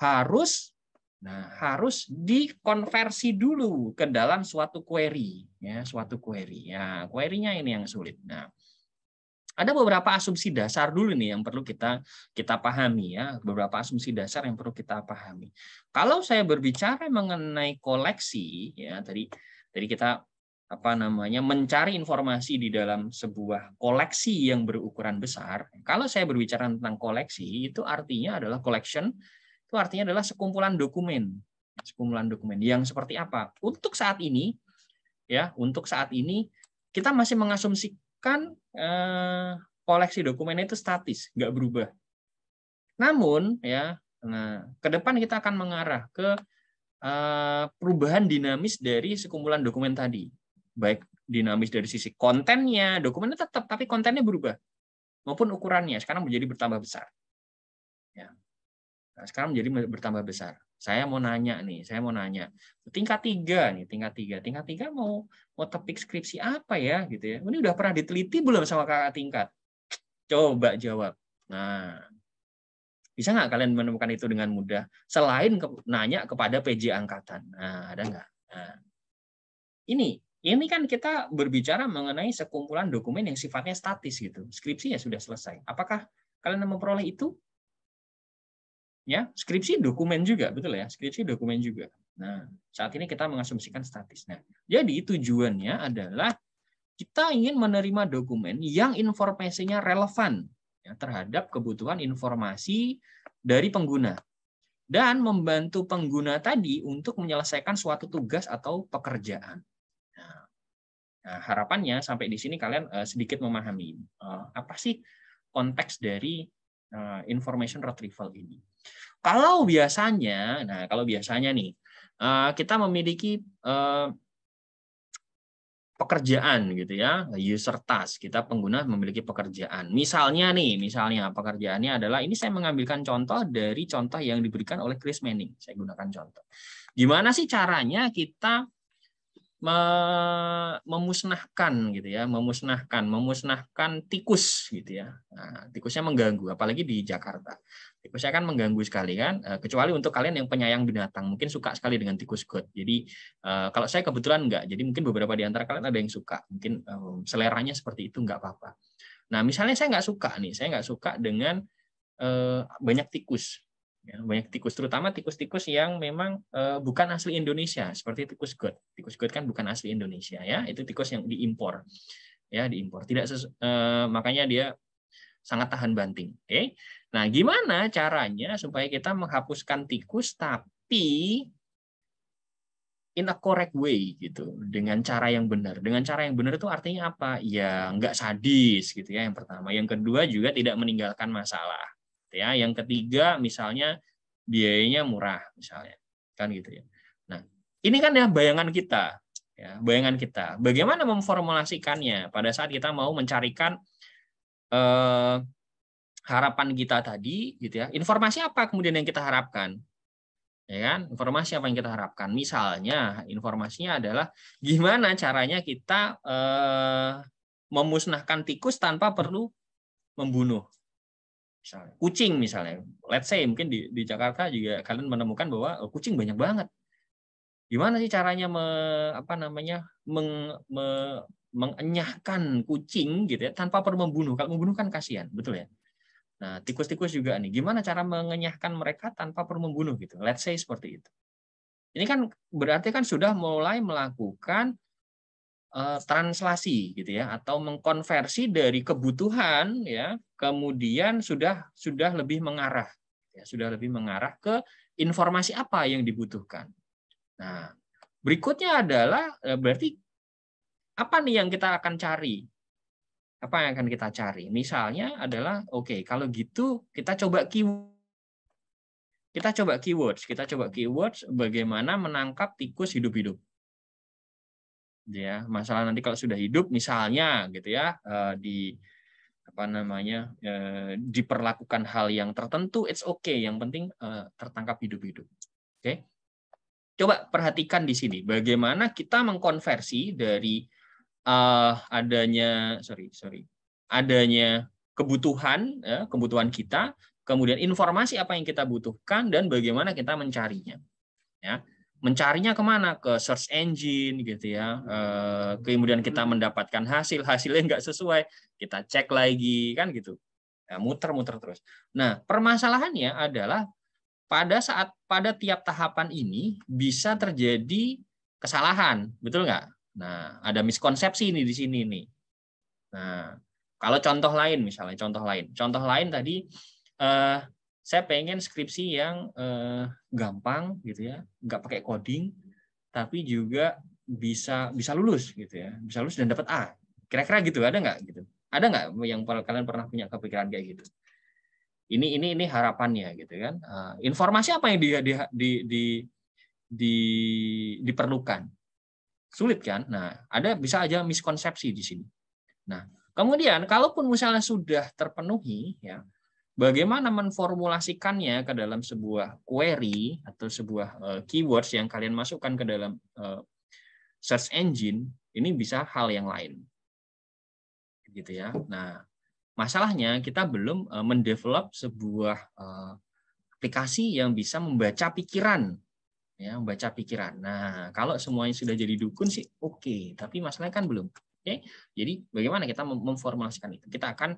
Harus Nah, harus dikonversi dulu ke dalam suatu query, ya, suatu query. Ya, querynya ini yang sulit. Nah, ada beberapa asumsi dasar dulu nih yang perlu kita kita pahami ya, beberapa asumsi dasar yang perlu kita pahami. Kalau saya berbicara mengenai koleksi ya tadi tadi kita apa namanya mencari informasi di dalam sebuah koleksi yang berukuran besar. Kalau saya berbicara tentang koleksi itu artinya adalah collection itu artinya adalah sekumpulan dokumen. Sekumpulan dokumen yang seperti apa? Untuk saat ini ya, untuk saat ini kita masih mengasumsi kan eh, koleksi dokumen itu statis, nggak berubah. Namun ya, nah ke depan kita akan mengarah ke eh, perubahan dinamis dari sekumpulan dokumen tadi, baik dinamis dari sisi kontennya, dokumennya tetap tapi kontennya berubah maupun ukurannya sekarang menjadi bertambah besar. Ya. Nah, sekarang menjadi bertambah besar. Saya mau nanya nih, saya mau nanya. Tingkat tiga nih, tingkat tiga. Tingkat tiga mau mau topik skripsi apa ya gitu ya. Ini udah pernah diteliti belum sama kakak tingkat? Coba jawab. Nah, bisa nggak kalian menemukan itu dengan mudah? Selain ke, nanya kepada PJ angkatan, nah, ada nggak? Nah, ini ini kan kita berbicara mengenai sekumpulan dokumen yang sifatnya statis gitu. Skripsi ya sudah selesai. Apakah kalian memperoleh itu? ya skripsi dokumen juga betul ya skripsi dokumen juga nah saat ini kita mengasumsikan statis nah jadi tujuannya adalah kita ingin menerima dokumen yang informasinya relevan ya, terhadap kebutuhan informasi dari pengguna dan membantu pengguna tadi untuk menyelesaikan suatu tugas atau pekerjaan nah, nah harapannya sampai di sini kalian eh, sedikit memahami eh, apa sih konteks dari eh, information retrieval ini kalau biasanya, nah kalau biasanya nih, eh, kita memiliki eh, pekerjaan gitu ya, user task. Kita pengguna memiliki pekerjaan. Misalnya nih, misalnya pekerjaannya adalah ini saya mengambilkan contoh dari contoh yang diberikan oleh Chris Manning. Saya gunakan contoh. Gimana sih caranya kita memusnahkan gitu ya, memusnahkan, memusnahkan tikus gitu ya. Nah, tikusnya mengganggu, apalagi di Jakarta. Tikusnya kan mengganggu sekali kan, eh, kecuali untuk kalian yang penyayang binatang, mungkin suka sekali dengan tikus got. Jadi eh, kalau saya kebetulan enggak, jadi mungkin beberapa di antara kalian ada yang suka, mungkin eh, seleranya seperti itu enggak apa-apa. Nah misalnya saya enggak suka nih, saya enggak suka dengan banyak tikus. Ya, banyak tikus, terutama tikus-tikus yang memang uh, bukan asli Indonesia, seperti tikus god. Tikus god kan bukan asli Indonesia, ya. Itu tikus yang diimpor, ya diimpor. Tidak eh, makanya dia sangat tahan banting. Oke, okay? nah gimana caranya supaya kita menghapuskan tikus tapi in a correct way gitu dengan cara yang benar dengan cara yang benar itu artinya apa ya nggak sadis gitu ya yang pertama yang kedua juga tidak meninggalkan masalah ya. Yang ketiga misalnya biayanya murah misalnya kan gitu ya. Nah ini kan ya bayangan kita ya bayangan kita. Bagaimana memformulasikannya pada saat kita mau mencarikan eh, harapan kita tadi gitu ya. Informasi apa kemudian yang kita harapkan? ya kan? Informasi apa yang kita harapkan? Misalnya informasinya adalah gimana caranya kita eh, memusnahkan tikus tanpa perlu membunuh, misalnya kucing misalnya let's say mungkin di, di Jakarta juga kalian menemukan bahwa oh, kucing banyak banget gimana sih caranya me, apa namanya meng, me, mengenyahkan kucing gitu ya tanpa perlu membunuh kalau membunuh kan kasihan betul ya nah tikus-tikus juga nih gimana cara mengenyahkan mereka tanpa perlu membunuh gitu let's say seperti itu ini kan berarti kan sudah mulai melakukan Eh, translasi gitu ya atau mengkonversi dari kebutuhan ya kemudian sudah sudah lebih mengarah ya sudah lebih mengarah ke informasi apa yang dibutuhkan. Nah, berikutnya adalah eh, berarti apa nih yang kita akan cari? Apa yang akan kita cari? Misalnya adalah oke, okay, kalau gitu kita coba keyword kita coba keywords, kita coba keywords bagaimana menangkap tikus hidup-hidup Gitu ya masalah nanti kalau sudah hidup misalnya gitu ya eh, di apa namanya eh, diperlakukan hal yang tertentu it's okay yang penting eh, tertangkap hidup-hidup oke okay? coba perhatikan di sini bagaimana kita mengkonversi dari uh, adanya sorry sorry adanya kebutuhan ya, kebutuhan kita kemudian informasi apa yang kita butuhkan dan bagaimana kita mencarinya ya mencarinya kemana ke search engine gitu ya eh, kemudian kita hmm. mendapatkan hasil hasilnya nggak sesuai kita cek lagi kan gitu ya, muter-muter terus nah permasalahannya adalah pada saat pada tiap tahapan ini bisa terjadi kesalahan betul nggak nah ada miskonsepsi ini di sini nih nah kalau contoh lain misalnya contoh lain contoh lain tadi eh, saya pengen skripsi yang eh, gampang gitu ya, nggak pakai coding, tapi juga bisa bisa lulus gitu ya, bisa lulus dan dapat A. Kira-kira gitu ada nggak gitu? Ada nggak yang kalian pernah punya kepikiran kayak gitu? Ini ini ini harapannya gitu kan? Eh, informasi apa yang di, di, di, di, di diperlukan? Sulit kan? Nah, ada bisa aja miskonsepsi di sini. Nah, kemudian kalaupun misalnya sudah terpenuhi ya, Bagaimana menformulasikannya ke dalam sebuah query atau sebuah eh, keywords yang kalian masukkan ke dalam eh, search engine, ini bisa hal yang lain. Gitu ya. Nah, masalahnya kita belum uh, mendevelop sebuah aplikasi yang bisa membaca pikiran ya membaca pikiran. Nah, kalau semuanya sudah jadi dukun sih oke, okay. tapi masalahnya kan belum. Oke. Okay? Jadi bagaimana kita memformulasikan itu? Kita akan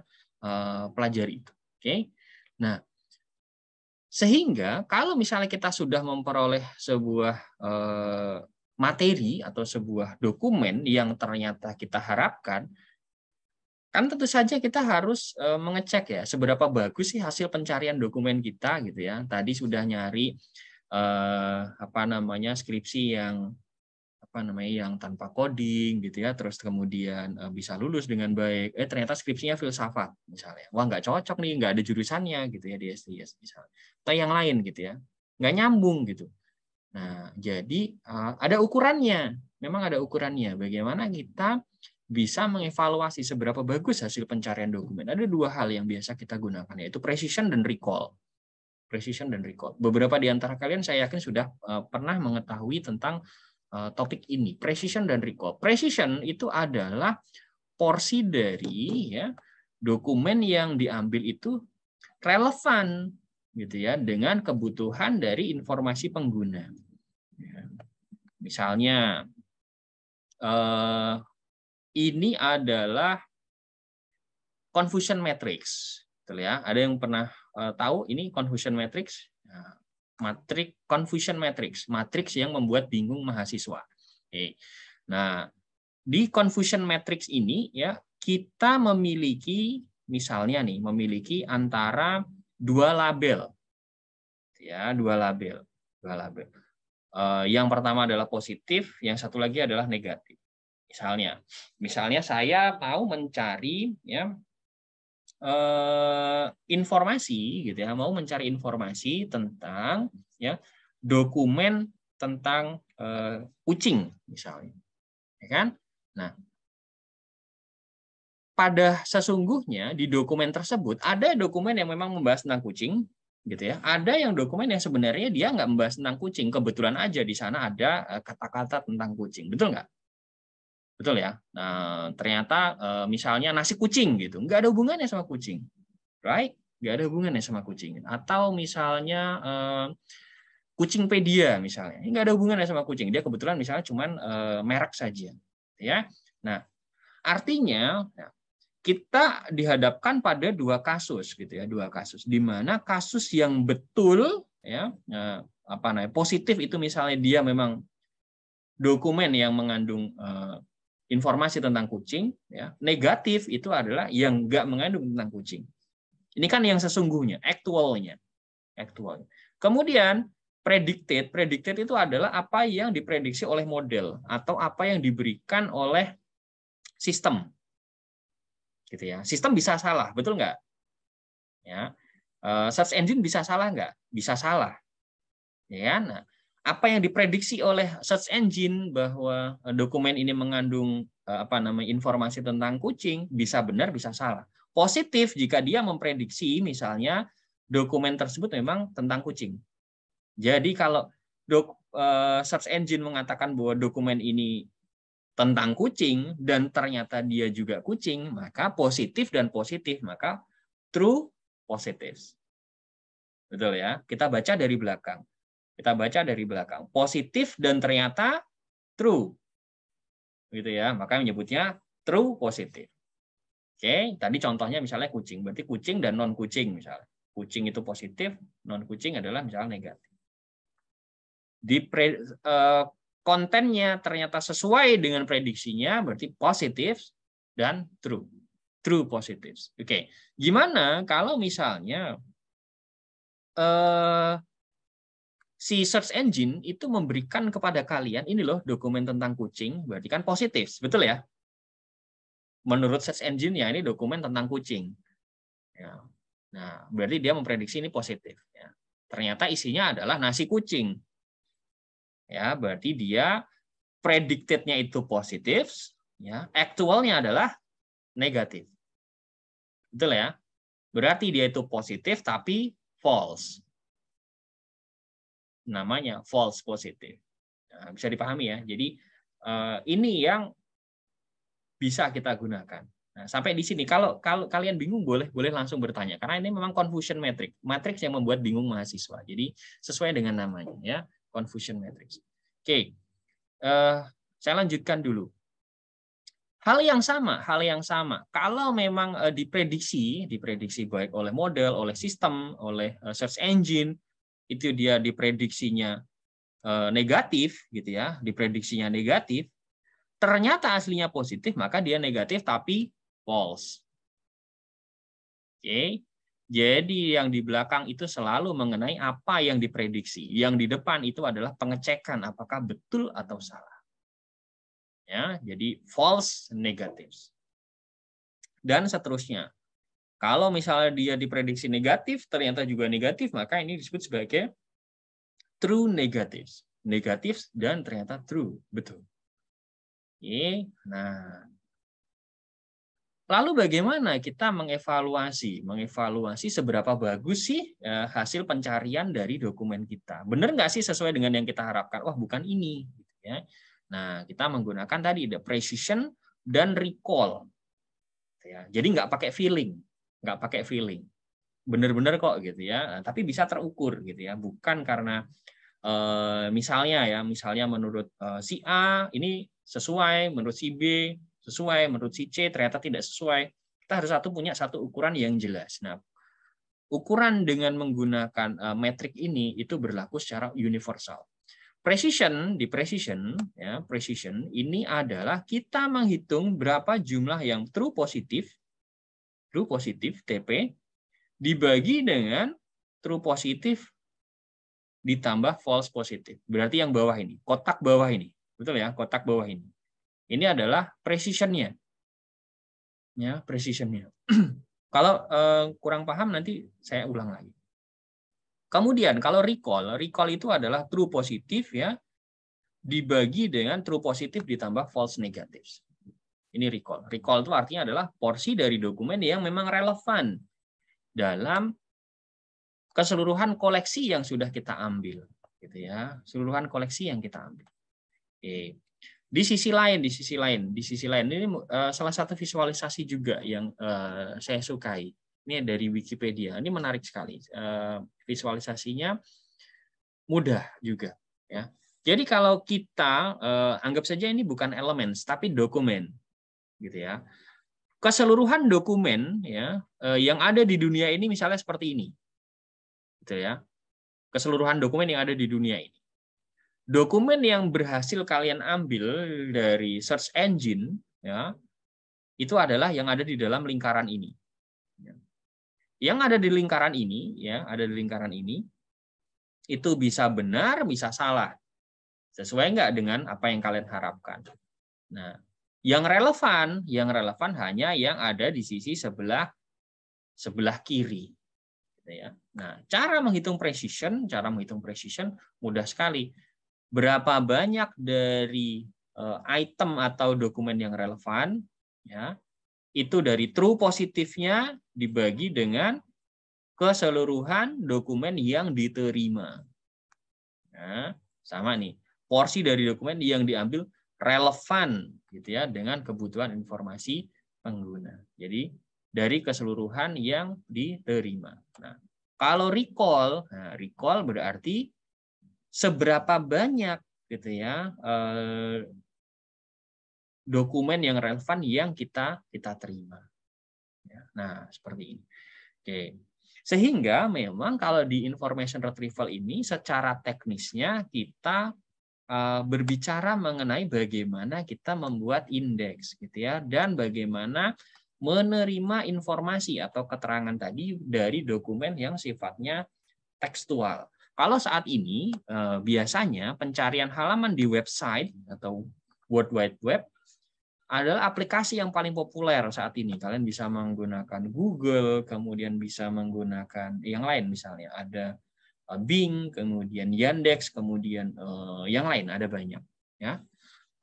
pelajari itu. Oke. Nah, sehingga kalau misalnya kita sudah memperoleh sebuah eh, materi atau sebuah dokumen yang ternyata kita harapkan, kan tentu saja kita harus eh, mengecek ya seberapa bagus sih hasil pencarian dokumen kita gitu ya. Tadi sudah nyari eh, apa namanya skripsi yang apa namanya yang tanpa coding gitu ya terus kemudian uh, bisa lulus dengan baik eh ternyata skripsinya filsafat misalnya wah nggak cocok nih nggak ada jurusannya gitu ya di STIS misalnya atau yang lain gitu ya nggak nyambung gitu nah jadi uh, ada ukurannya memang ada ukurannya bagaimana kita bisa mengevaluasi seberapa bagus hasil pencarian dokumen ada dua hal yang biasa kita gunakan yaitu precision dan recall precision dan recall beberapa di antara kalian saya yakin sudah uh, pernah mengetahui tentang Eh, topik ini, precision dan recall. Precision itu adalah porsi dari ya dokumen yang diambil itu relevan gitu ya dengan kebutuhan dari informasi pengguna. Ya. Misalnya eh, ini adalah confusion matrix, gitu ya. Ada yang pernah eh, tahu ini confusion matrix? Nah, matrix confusion matrix, matrix yang membuat bingung mahasiswa. Oke. Nah, di confusion matrix ini ya kita memiliki misalnya nih memiliki antara dua label ya dua label dua label eh, yang pertama adalah positif yang satu lagi adalah negatif misalnya misalnya saya mau mencari ya eh, informasi gitu ya, mau mencari informasi tentang ya dokumen tentang eh, kucing misalnya. Ya kan? Nah, pada sesungguhnya di dokumen tersebut ada dokumen yang memang membahas tentang kucing gitu ya ada yang dokumen yang sebenarnya dia nggak membahas tentang kucing kebetulan aja di sana ada eh, kata-kata tentang kucing betul nggak Betul ya. Nah, ternyata eh, misalnya nasi kucing gitu, nggak ada hubungannya sama kucing, right? Nggak ada hubungannya sama kucing. Atau misalnya eh, kucingpedia misalnya, nggak ada hubungannya sama kucing. Dia kebetulan misalnya cuman eh, merek saja, ya. Nah, artinya ya, kita dihadapkan pada dua kasus gitu ya dua kasus di mana kasus yang betul ya apa namanya positif itu misalnya dia memang dokumen yang mengandung informasi tentang kucing, ya. negatif itu adalah yang nggak mengandung tentang kucing. Ini kan yang sesungguhnya, aktualnya, actualnya. Kemudian predicted, predicted itu adalah apa yang diprediksi oleh model atau apa yang diberikan oleh sistem, gitu ya. Sistem bisa salah, betul nggak? Ya, eh, search engine bisa salah nggak? Bisa salah, ya. Kan? Nah, apa yang diprediksi oleh search engine bahwa eh, dokumen ini mengandung eh, apa namanya informasi tentang kucing bisa benar bisa salah. Positif jika dia memprediksi misalnya dokumen tersebut memang tentang kucing. Jadi kalau dok, eh, search engine mengatakan bahwa dokumen ini tentang kucing dan ternyata dia juga kucing, maka positif dan positif maka true positif. Betul ya? Kita baca dari belakang kita baca dari belakang. Positif dan ternyata true. Gitu ya. Maka menyebutnya true positif. Oke, tadi contohnya misalnya kucing. Berarti kucing dan non kucing misalnya. Kucing itu positif, non kucing adalah misalnya negatif. Di pre, eh, kontennya ternyata sesuai dengan prediksinya, berarti positif dan true. True positif. Oke, gimana kalau misalnya eh, si search engine itu memberikan kepada kalian ini loh dokumen tentang kucing, berarti kan positif, betul ya? Menurut search engine ya ini dokumen tentang kucing. Ya. Nah, berarti dia memprediksi ini positif. Ya. Ternyata isinya adalah nasi kucing. Ya, berarti dia predictednya itu positif, ya, actualnya adalah negatif. Betul ya? Berarti dia itu positif tapi false namanya false positive. Nah, bisa dipahami ya. Jadi eh, ini yang bisa kita gunakan. Nah, sampai di sini kalau kalau kalian bingung boleh boleh langsung bertanya karena ini memang confusion matrix, matrix yang membuat bingung mahasiswa. Jadi sesuai dengan namanya ya, confusion matrix. Oke. Uh, saya lanjutkan dulu. Hal yang sama, hal yang sama. Kalau memang eh, diprediksi, diprediksi baik oleh model, oleh sistem, oleh search engine, itu dia diprediksinya eh, negatif gitu ya, diprediksinya negatif, ternyata aslinya positif maka dia negatif tapi false. Oke. Jadi yang di belakang itu selalu mengenai apa yang diprediksi. Yang di depan itu adalah pengecekan apakah betul atau salah. Ya, jadi false negatives. Dan seterusnya. Kalau misalnya dia diprediksi negatif, ternyata juga negatif, maka ini disebut sebagai true negatives. Negatif dan ternyata true, betul. Oke, nah Lalu bagaimana kita mengevaluasi? Mengevaluasi seberapa bagus sih eh, hasil pencarian dari dokumen kita? Benar nggak sih sesuai dengan yang kita harapkan? Wah, bukan ini. Gitu ya. Nah, kita menggunakan tadi the precision dan recall. Gitu ya. jadi nggak pakai feeling nggak pakai feeling bener-bener kok gitu ya nah, tapi bisa terukur gitu ya bukan karena eh, misalnya ya misalnya menurut eh, si A ini sesuai menurut si B sesuai menurut si C ternyata tidak sesuai kita harus satu punya satu ukuran yang jelas nah ukuran dengan menggunakan eh, metrik ini itu berlaku secara universal precision di precision ya precision ini adalah kita menghitung berapa jumlah yang true positif true positif TP dibagi dengan true positif ditambah false positif. Berarti yang bawah ini, kotak bawah ini. Betul ya, kotak bawah ini. Ini adalah precision-nya. Ya, precisionnya. kalau eh, kurang paham nanti saya ulang lagi. Kemudian kalau recall, recall itu adalah true positif ya dibagi dengan true positif ditambah false negatives. Ini recall. Recall itu artinya adalah porsi dari dokumen yang memang relevan dalam keseluruhan koleksi yang sudah kita ambil, gitu ya. Seluruhan koleksi yang kita ambil. Oke. Di sisi lain, di sisi lain, di sisi lain ini eh, salah satu visualisasi juga yang eh, saya sukai. Ini dari Wikipedia. Ini menarik sekali. Eh, visualisasinya mudah juga, ya. Jadi kalau kita anggap saja ini bukan elemen, tapi dokumen gitu ya. Keseluruhan dokumen ya eh, yang ada di dunia ini misalnya seperti ini. Gitu ya. Keseluruhan dokumen yang ada di dunia ini. Dokumen yang berhasil kalian ambil dari search engine ya itu adalah yang ada di dalam lingkaran ini. Ya. Yang ada di lingkaran ini ya, ada di lingkaran ini itu bisa benar, bisa salah. Sesuai enggak dengan apa yang kalian harapkan. Nah, yang relevan, yang relevan hanya yang ada di sisi sebelah sebelah kiri. Gitu ya. Nah, cara menghitung precision, cara menghitung precision mudah sekali. Berapa banyak dari eh, item atau dokumen yang relevan, ya, itu dari true positifnya dibagi dengan keseluruhan dokumen yang diterima. Nah, sama nih, porsi dari dokumen yang diambil relevan gitu ya dengan kebutuhan informasi pengguna. Jadi dari keseluruhan yang diterima. Nah, kalau recall, nah recall berarti seberapa banyak gitu ya eh, dokumen yang relevan yang kita kita terima. Ya, nah, seperti ini. Oke. Sehingga memang kalau di information retrieval ini secara teknisnya kita Eh, berbicara mengenai bagaimana kita membuat indeks gitu ya dan bagaimana menerima informasi atau keterangan tadi dari dokumen yang sifatnya tekstual. Kalau saat ini eh, biasanya pencarian halaman di website atau World Wide Web adalah aplikasi yang paling populer saat ini. Kalian bisa menggunakan Google, kemudian bisa menggunakan yang lain misalnya ada Eh, Bing, kemudian Yandex, kemudian uh, yang lain ada banyak ya.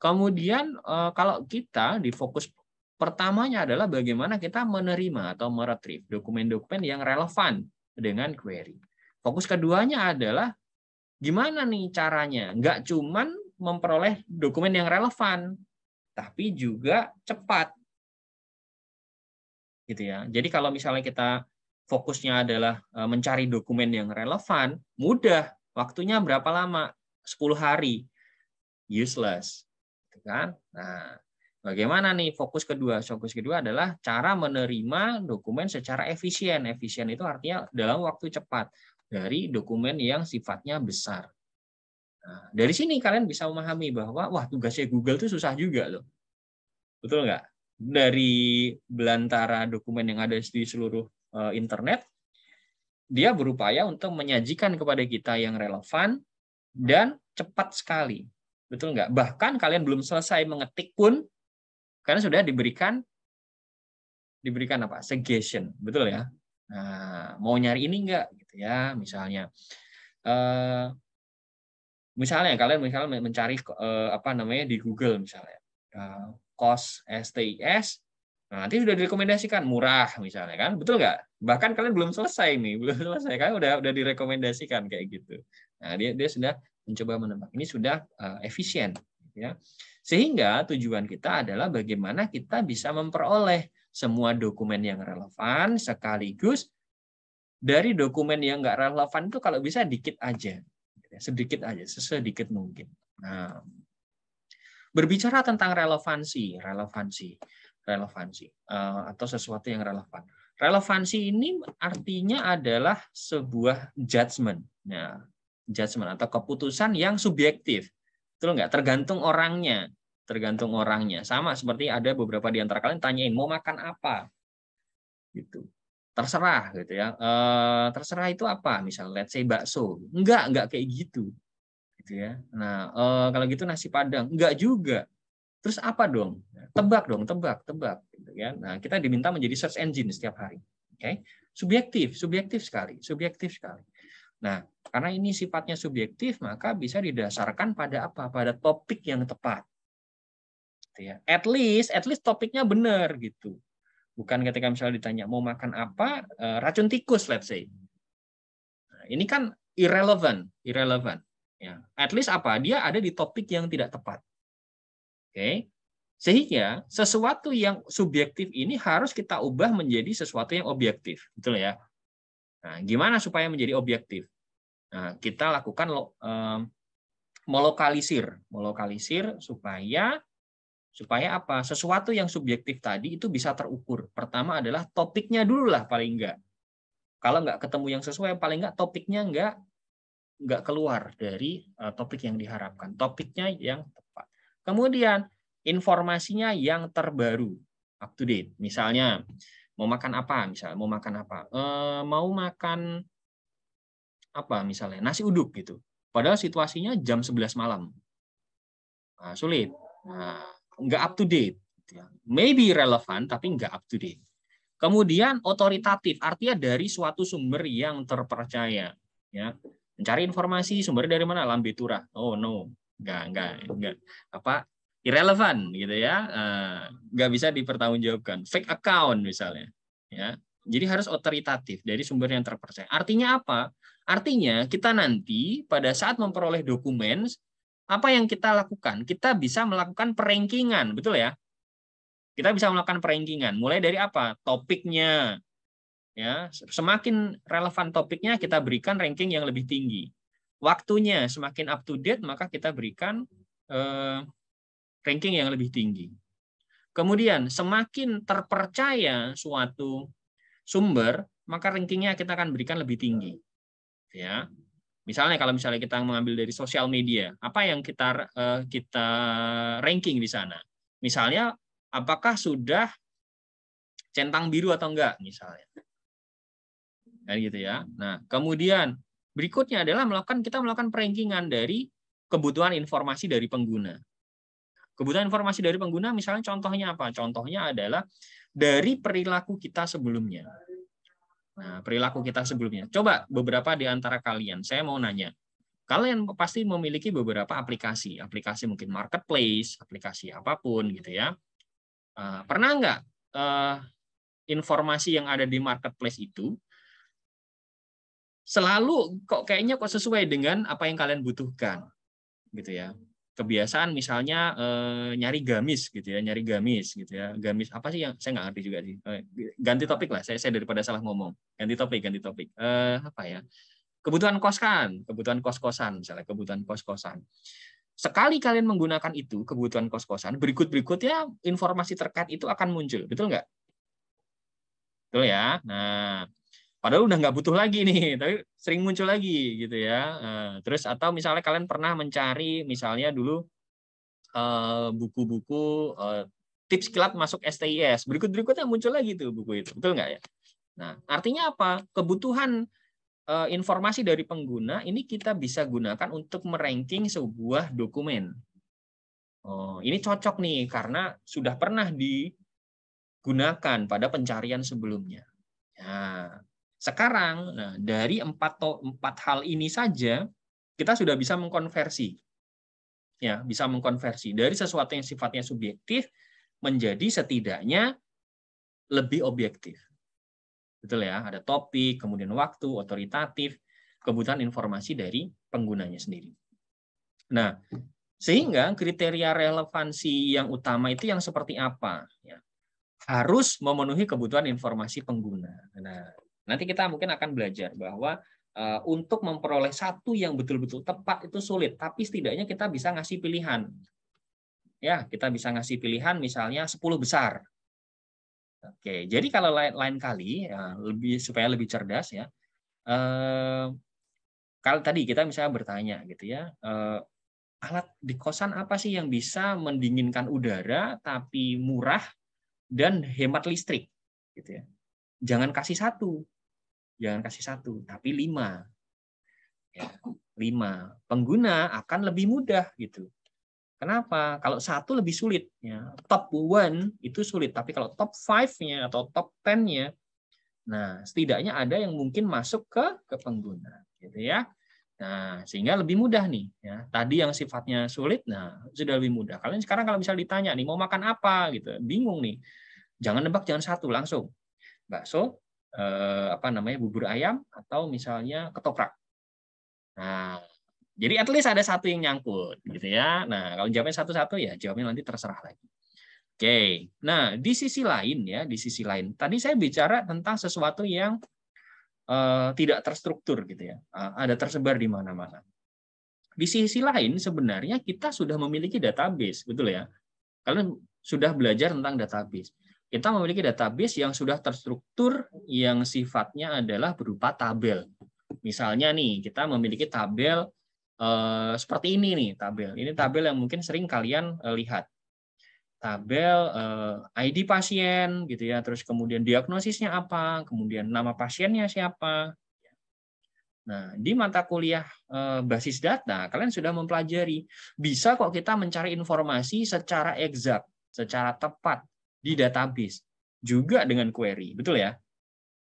Kemudian uh, kalau kita di fokus pertamanya adalah bagaimana kita menerima atau meretrieve dokumen-dokumen yang relevan dengan query. Fokus keduanya adalah gimana nih caranya nggak cuman memperoleh dokumen yang relevan tapi juga cepat. Gitu ya. Jadi kalau misalnya kita fokusnya adalah eh, mencari dokumen yang relevan, mudah, waktunya berapa lama? 10 hari. Useless. Gitu kan? Nah, bagaimana nih fokus kedua? Fokus kedua adalah cara menerima dokumen secara efisien. Efisien itu artinya dalam waktu cepat dari dokumen yang sifatnya besar. Nah, dari sini kalian bisa memahami bahwa wah tugasnya Google itu susah juga loh. Betul nggak? Dari belantara dokumen yang ada di seluruh Eh, internet, dia berupaya untuk menyajikan kepada kita yang relevan dan cepat sekali. Betul nggak? Bahkan kalian belum selesai mengetik pun, karena sudah diberikan diberikan apa? Suggestion, betul ya? Nah, mau nyari ini nggak? Gitu ya, misalnya. Uh, misalnya kalian misalnya mencari uh, apa namanya di Google misalnya uh, kos STIS Nah, nanti sudah direkomendasikan murah misalnya kan, betul nggak? Bahkan kalian belum selesai nih, belum selesai kan udah udah direkomendasikan kayak gitu. Nah, dia dia sudah mencoba menebak. Ini sudah uh, efisien ya. Sehingga tujuan kita adalah bagaimana kita bisa memperoleh semua dokumen yang relevan sekaligus dari dokumen yang nggak relevan itu kalau bisa dikit aja, gitu ya, sedikit aja, sesedikit mungkin. Nah, berbicara tentang relevansi, relevansi relevansi uh, atau sesuatu yang relevan. Relevansi ini artinya adalah sebuah judgement, ya, nah, judgement atau keputusan yang subjektif. Betul nggak? Tergantung orangnya, tergantung orangnya. Sama seperti ada beberapa di antara kalian tanyain mau makan apa, gitu. Terserah gitu ya. E, terserah itu apa? Misal let's say bakso. Enggak, enggak kayak gitu. Gitu ya. Nah, e, kalau gitu nasi padang. Enggak juga Terus apa dong? Tebak dong, tebak, tebak. Gitu kan. Nah, kita diminta menjadi search engine setiap hari. Oke, subjektif, subjektif sekali, subjektif sekali. Nah, karena ini sifatnya subjektif, maka bisa didasarkan pada apa? Pada topik yang tepat. Gitu ya. At least, at least topiknya benar gitu. Bukan ketika misalnya ditanya mau makan apa, eh, racun tikus, let's say. Nah, ini kan irrelevant, irrelevant. Ya. At least apa? Dia ada di topik yang tidak tepat. Oke. Sehingga sesuatu yang subjektif ini harus kita ubah menjadi sesuatu yang objektif, betul ya? Nah, gimana supaya menjadi objektif? Nah, kita lakukan lo, um, melokalisir, melokalisir supaya supaya apa? Sesuatu yang subjektif tadi itu bisa terukur. Pertama adalah topiknya dulu lah paling enggak. Kalau enggak ketemu yang sesuai, paling enggak topiknya enggak nggak keluar dari eh, topik yang diharapkan. Topiknya yang Kemudian informasinya yang terbaru, up to date. Misalnya mau makan apa, misalnya mau makan apa, e, mau makan apa misalnya nasi uduk gitu. Padahal situasinya jam 11 malam. Nah, sulit. Nah, nggak up to date. Gitu ya. Maybe relevan tapi nggak up to date. Kemudian otoritatif artinya dari suatu sumber yang terpercaya. Ya, mencari informasi sumber dari mana? Lambe Turah. Oh no, nggak nggak iya. nggak apa irrelevant gitu ya eh, nggak bisa dipertanggungjawabkan fake account misalnya ya jadi harus otoritatif dari sumber yang terpercaya artinya apa artinya kita nanti pada saat memperoleh dokumen apa yang kita lakukan kita bisa melakukan perankingan betul ya kita bisa melakukan perankingan mulai dari apa topiknya ya semakin relevan topiknya kita berikan ranking yang lebih tinggi waktunya semakin up to date, maka kita berikan eh, ranking yang lebih tinggi. Kemudian semakin terpercaya suatu sumber, maka rankingnya kita akan berikan lebih tinggi. Ya, misalnya kalau misalnya kita mengambil dari sosial media, apa yang kita eh, kita ranking di sana? Misalnya apakah sudah centang biru atau enggak misalnya kan gitu ya. Nah, kemudian Berikutnya adalah melakukan kita melakukan perenkingan dari kebutuhan informasi dari pengguna. Kebutuhan informasi dari pengguna misalnya contohnya apa? Contohnya adalah dari perilaku kita sebelumnya. Nah, perilaku kita sebelumnya. Coba beberapa di antara kalian, saya mau nanya. Kalian pasti memiliki beberapa aplikasi, aplikasi mungkin marketplace, aplikasi apapun gitu ya. Eh, pernah nggak eh, informasi yang ada di marketplace itu selalu kok kayaknya kok sesuai dengan apa yang kalian butuhkan gitu ya kebiasaan misalnya e, nyari gamis gitu ya nyari gamis gitu ya gamis apa sih yang saya nggak ngerti juga sih eh, ganti topik lah saya saya daripada salah ngomong ganti topik ganti topik eh, apa ya kebutuhan kos koskan kebutuhan kos kosan misalnya kebutuhan kos kosan sekali kalian menggunakan itu kebutuhan kos kosan berikut berikutnya informasi terkait itu akan muncul betul nggak betul ya nah Padahal udah nggak butuh lagi nih, tapi sering muncul lagi gitu ya. Eh, terus atau misalnya kalian pernah mencari misalnya dulu eh, buku-buku eh, tips kilat masuk STIS. Berikut-berikutnya muncul lagi tuh buku itu, betul nggak ya? Nah, artinya apa? Kebutuhan informasi dari pengguna ini kita bisa gunakan untuk meranking sebuah dokumen. Oh, ini cocok nih karena sudah pernah digunakan pada pencarian sebelumnya. Nah, sekarang nah, dari empat, empat hal ini saja kita sudah bisa mengkonversi. Ya, bisa mengkonversi dari sesuatu yang sifatnya subjektif menjadi setidaknya lebih objektif. Betul ya, ada topik, kemudian waktu, otoritatif, kebutuhan informasi dari penggunanya sendiri. Nah, sehingga kriteria relevansi yang utama itu yang seperti apa? Ya, harus memenuhi kebutuhan informasi pengguna. Nah, Nanti kita mungkin akan belajar bahwa eh, untuk memperoleh satu yang betul-betul tepat itu sulit, tapi setidaknya kita bisa ngasih pilihan. Ya, kita bisa ngasih pilihan misalnya 10 besar. Oke, jadi kalau lain, lain kali ya, lebih supaya lebih cerdas ya. Eh, kalau tadi kita misalnya bertanya gitu ya, eh, alat di kosan apa sih yang bisa mendinginkan udara tapi murah dan hemat listrik gitu ya. Jangan kasih satu, jangan kasih satu, tapi lima. Ya, lima. Pengguna akan lebih mudah gitu. Kenapa? Kalau satu lebih sulit. Ya. Top one itu sulit, tapi kalau top five-nya atau top ten-nya, nah setidaknya ada yang mungkin masuk ke ke pengguna, gitu ya. Nah, sehingga lebih mudah nih. Ya. Tadi yang sifatnya sulit, nah sudah lebih mudah. Kalian sekarang kalau misalnya ditanya nih mau makan apa gitu, bingung nih. Jangan nebak, jangan satu langsung. Bakso, eh, apa namanya bubur ayam atau misalnya ketoprak. Nah, jadi at least ada satu yang nyangkut gitu ya. Nah, kalau jawabnya satu-satu ya jawabnya nanti terserah lagi. Oke. Nah, di sisi lain ya, di sisi lain. Tadi saya bicara tentang sesuatu yang eh, tidak terstruktur gitu ya. Eh, ada tersebar di mana-mana. Di sisi lain sebenarnya kita sudah memiliki database, betul ya? Kalian sudah belajar tentang database kita memiliki database yang sudah terstruktur yang sifatnya adalah berupa tabel. Misalnya nih, kita memiliki tabel eh, seperti ini nih, tabel. Ini tabel yang mungkin sering kalian eh, lihat. Tabel eh, ID pasien gitu ya, terus kemudian diagnosisnya apa, kemudian nama pasiennya siapa. Nah, di mata kuliah eh, basis data kalian sudah mempelajari bisa kok kita mencari informasi secara egzak, secara tepat di database juga dengan query, betul ya?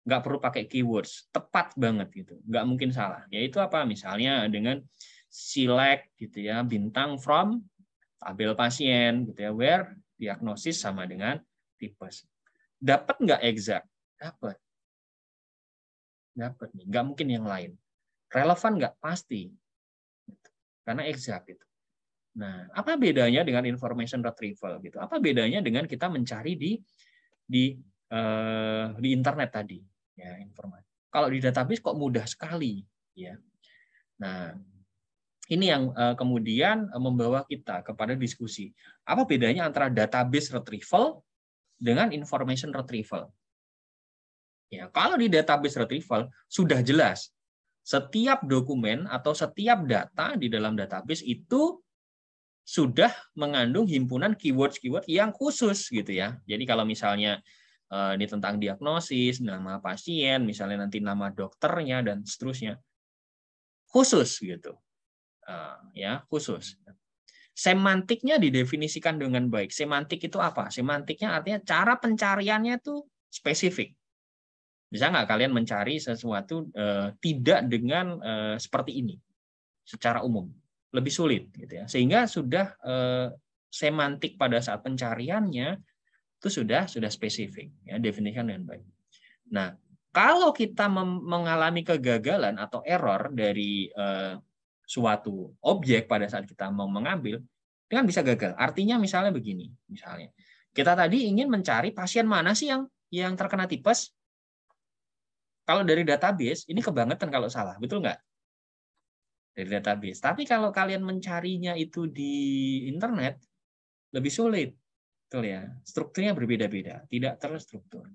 Nggak perlu pakai keywords, tepat banget gitu, nggak mungkin salah. Yaitu apa? Misalnya dengan select gitu ya, bintang from tabel pasien gitu ya, where diagnosis sama dengan tipes. Dapat nggak exact? Dapat. Dapat nih, nggak mungkin yang lain. Relevan nggak? Pasti. Karena exact itu. Nah, apa bedanya dengan information retrieval gitu? Apa bedanya dengan kita mencari di di uh, di internet tadi ya informasi. Kalau di database kok mudah sekali ya. Nah, ini yang uh, kemudian membawa kita kepada diskusi. Apa bedanya antara database retrieval dengan information retrieval? Ya, kalau di database retrieval sudah jelas setiap dokumen atau setiap data di dalam database itu sudah mengandung himpunan keyword-keyword yang khusus gitu ya. Jadi kalau misalnya eh, ini tentang diagnosis, nama pasien, misalnya nanti nama dokternya dan seterusnya. Khusus gitu. Eh, ya, khusus. Semantiknya didefinisikan dengan baik. Semantik itu apa? Semantiknya artinya cara pencariannya itu spesifik. Bisa nggak kalian mencari sesuatu eh, tidak dengan seperti ini secara umum? lebih sulit gitu ya. Sehingga sudah eh, semantik pada saat pencariannya itu sudah sudah spesifik ya definisikan dengan baik. Nah, kalau kita mengalami kegagalan atau error dari eh, suatu objek pada saat kita mau mengambil, itu kan bisa gagal. Artinya misalnya begini, misalnya kita tadi ingin mencari pasien mana sih yang yang terkena tipes? Kalau dari database ini kebangetan kalau salah, betul nggak? dari database. Tapi kalau kalian mencarinya itu di internet lebih sulit, betul ya. Strukturnya berbeda-beda, tidak terstruktur.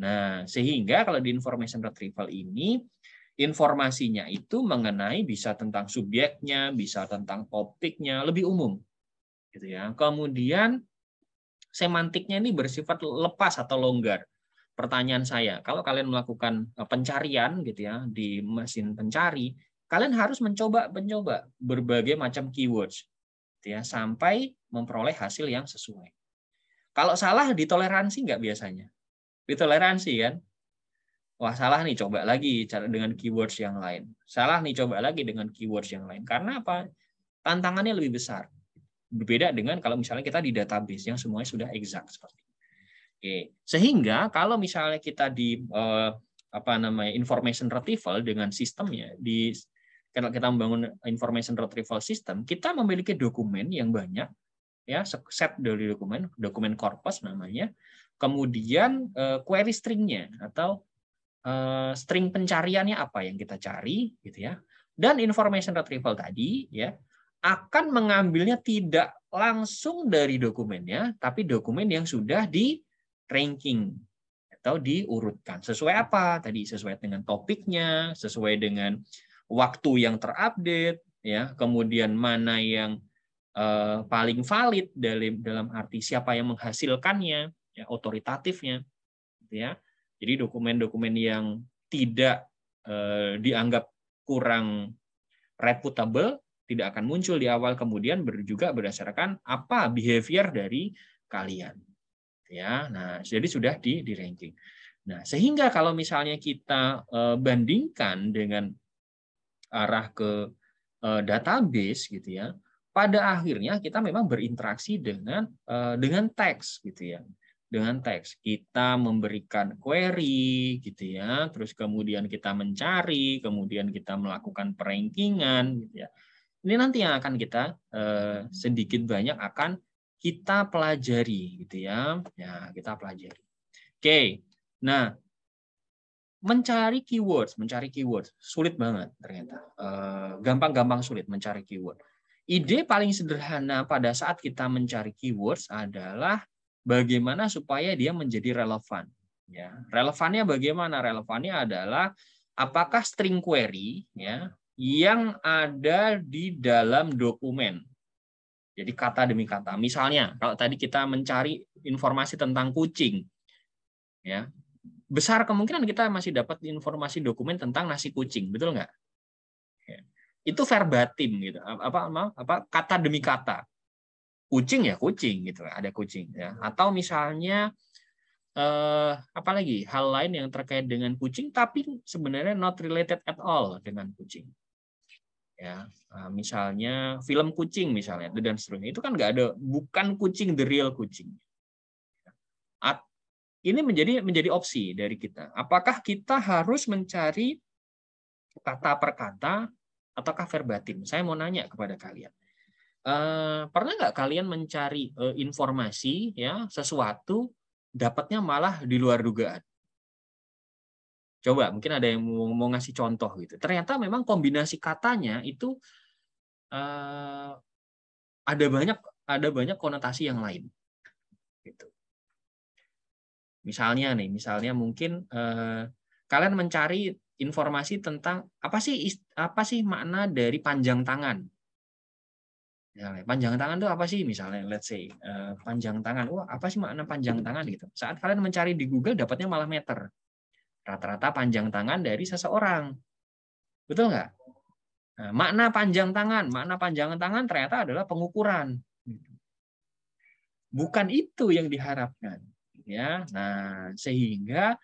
Nah, sehingga kalau di information retrieval ini informasinya itu mengenai bisa tentang subjeknya, bisa tentang topiknya, lebih umum. Gitu ya. Kemudian semantiknya ini bersifat lepas atau longgar. Pertanyaan saya, kalau kalian melakukan eh, pencarian gitu ya di mesin pencari, kalian harus mencoba mencoba berbagai macam keywords ya sampai memperoleh hasil yang sesuai. Kalau salah ditoleransi nggak biasanya? Ditoleransi kan? Wah salah nih coba lagi cara dengan keywords yang lain. Salah nih coba lagi dengan keywords yang lain. Karena apa? Tantangannya lebih besar. Berbeda dengan kalau misalnya kita di database yang semuanya sudah exact seperti. Oke, sehingga kalau misalnya kita di eh, apa namanya information retrieval dengan sistemnya di kalau kita membangun information retrieval system, kita memiliki dokumen yang banyak, ya set dari dokumen, dokumen corpus namanya, kemudian eh, query stringnya atau eh, string pencariannya apa yang kita cari, gitu ya. Dan information retrieval tadi, ya akan mengambilnya tidak langsung dari dokumennya, tapi dokumen yang sudah di ranking atau diurutkan sesuai apa tadi sesuai dengan topiknya, sesuai dengan waktu yang terupdate, ya, kemudian mana yang uh, paling valid dalam dalam arti siapa yang menghasilkannya, ya, otoritatifnya, gitu ya. Jadi dokumen-dokumen yang tidak uh, dianggap kurang reputable tidak akan muncul di awal kemudian juga berdasarkan apa behavior dari kalian gitu ya nah jadi sudah di di ranking nah sehingga kalau misalnya kita eh, bandingkan dengan arah ke eh, database gitu ya pada akhirnya kita memang berinteraksi dengan eh, dengan teks gitu ya dengan teks kita memberikan query gitu ya terus kemudian kita mencari kemudian kita melakukan perenkingan gitu ya ini nanti yang akan kita eh, sedikit banyak akan kita pelajari gitu ya ya kita pelajari oke nah mencari keywords, mencari keywords sulit banget ternyata. Eh, gampang-gampang sulit mencari keyword. Ide paling sederhana pada saat kita mencari keywords adalah bagaimana supaya dia menjadi relevan. Ya, relevannya bagaimana? Relevannya adalah apakah string query ya yang ada di dalam dokumen. Jadi kata demi kata. Misalnya kalau tadi kita mencari informasi tentang kucing, ya besar kemungkinan kita masih dapat informasi dokumen tentang nasi kucing, betul nggak? Itu verbatim gitu, apa apa kata demi kata. Kucing ya kucing gitu, ada kucing ya. Atau misalnya eh, apalagi hal lain yang terkait dengan kucing tapi sebenarnya not related at all dengan kucing. Ya, eh, misalnya film kucing misalnya dan seterusnya itu kan nggak ada bukan kucing the real kucing. At, ini menjadi menjadi opsi dari kita. Apakah kita harus mencari kata per kata ataukah verbatim? Saya mau nanya kepada kalian. Eh, pernah nggak kalian mencari eh, informasi ya sesuatu dapatnya malah di luar dugaan? Coba mungkin ada yang mau, mau ngasih contoh gitu. Ternyata memang kombinasi katanya itu eh, ada banyak ada banyak konotasi yang lain Misalnya nih, misalnya mungkin eh, kalian mencari informasi tentang apa sih apa sih makna dari panjang tangan. Misalnya, panjang tangan itu apa sih? Misalnya, let's say eh, panjang tangan. Wah, apa sih makna panjang tangan gitu? Saat kalian mencari di Google, dapatnya malah meter. Rata-rata panjang tangan dari seseorang. Betul nggak? Nah, makna panjang tangan, makna panjang tangan ternyata adalah pengukuran. Bukan itu yang diharapkan ya. Nah, sehingga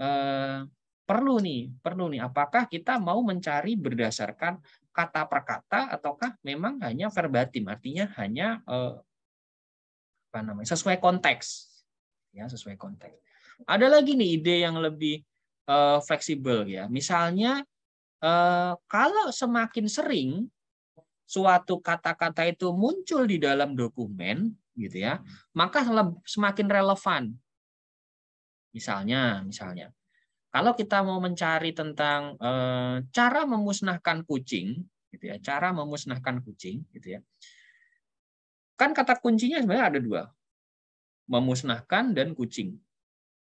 eh, perlu nih, perlu nih apakah kita mau mencari berdasarkan kata per kata ataukah memang hanya verbatim artinya hanya eh, apa namanya sesuai konteks ya sesuai konteks ada lagi nih ide yang lebih eh, fleksibel ya misalnya eh, kalau semakin sering suatu kata-kata itu muncul di dalam dokumen gitu ya maka semakin relevan Misalnya, misalnya, kalau kita mau mencari tentang e, cara memusnahkan kucing, gitu ya, cara memusnahkan kucing, gitu ya, kan kata kuncinya sebenarnya ada dua, memusnahkan dan kucing,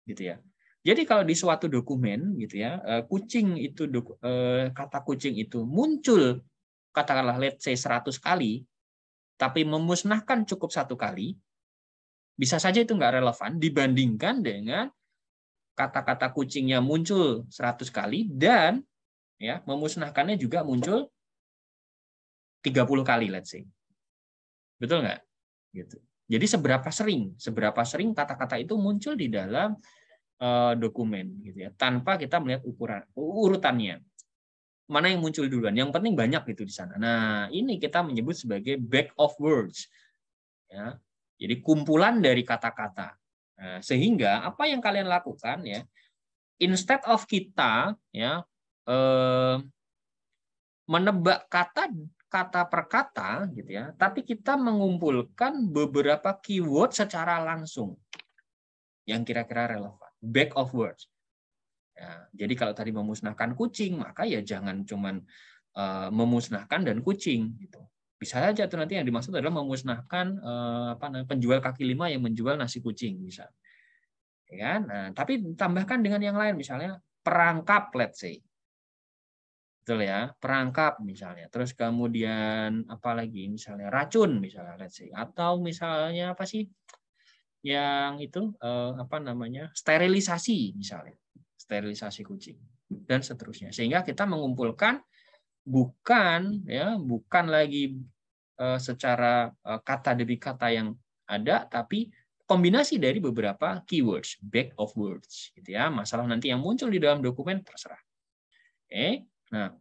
gitu ya. Jadi kalau di suatu dokumen, gitu ya, e, kucing itu e, kata kucing itu muncul katakanlah let's say 100 kali, tapi memusnahkan cukup satu kali, bisa saja itu nggak relevan dibandingkan dengan kata-kata kucingnya muncul 100 kali dan ya memusnahkannya juga muncul 30 kali let's say. Betul nggak? Gitu. Jadi seberapa sering, seberapa sering kata-kata itu muncul di dalam uh, dokumen gitu ya, tanpa kita melihat ukuran urutannya. Mana yang muncul duluan? Yang penting banyak itu di sana. Nah, ini kita menyebut sebagai back of words. Ya. Jadi kumpulan dari kata-kata Eh, sehingga apa yang kalian lakukan ya, instead of kita ya eh, menebak kata kata per kata gitu ya, tapi kita mengumpulkan beberapa keyword secara langsung yang kira-kira relevan, back of words. Ya, jadi kalau tadi memusnahkan kucing, maka ya jangan cuman eh, memusnahkan dan kucing gitu bisa saja itu nanti yang dimaksud adalah memusnahkan eh, apa namanya penjual kaki lima yang menjual nasi kucing bisa. ya kan nah, tapi tambahkan dengan yang lain misalnya perangkap let's say betul ya perangkap misalnya terus kemudian apalagi misalnya racun misalnya let's say atau misalnya apa sih yang itu eh, apa namanya sterilisasi misalnya sterilisasi kucing dan seterusnya sehingga kita mengumpulkan bukan ya bukan lagi uh, secara uh, kata demi kata yang ada tapi kombinasi dari beberapa keywords back of words gitu ya masalah nanti yang muncul di dalam dokumen terserah oke okay? nah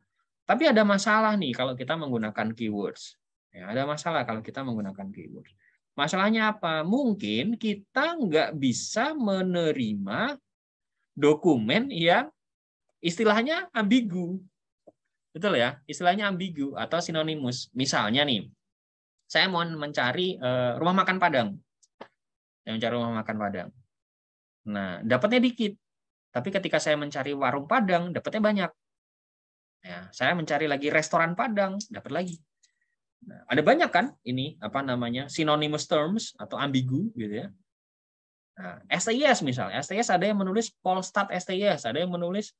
tapi ada masalah nih kalau kita menggunakan keywords ya, ada masalah kalau kita menggunakan keywords masalahnya apa mungkin kita nggak bisa menerima dokumen yang istilahnya ambigu Betul ya? Istilahnya ambigu atau sinonimus. Misalnya nih, saya mau mencari eh, rumah makan Padang. Saya mencari rumah makan Padang. Nah, dapatnya dikit. Tapi ketika saya mencari warung Padang, dapatnya banyak. Ya, saya mencari lagi restoran Padang, dapat lagi. Nah, ada banyak kan ini apa namanya synonymous terms atau ambigu gitu ya. Nah, STIS misalnya, STIS ada yang menulis Polstat STIS, ada yang menulis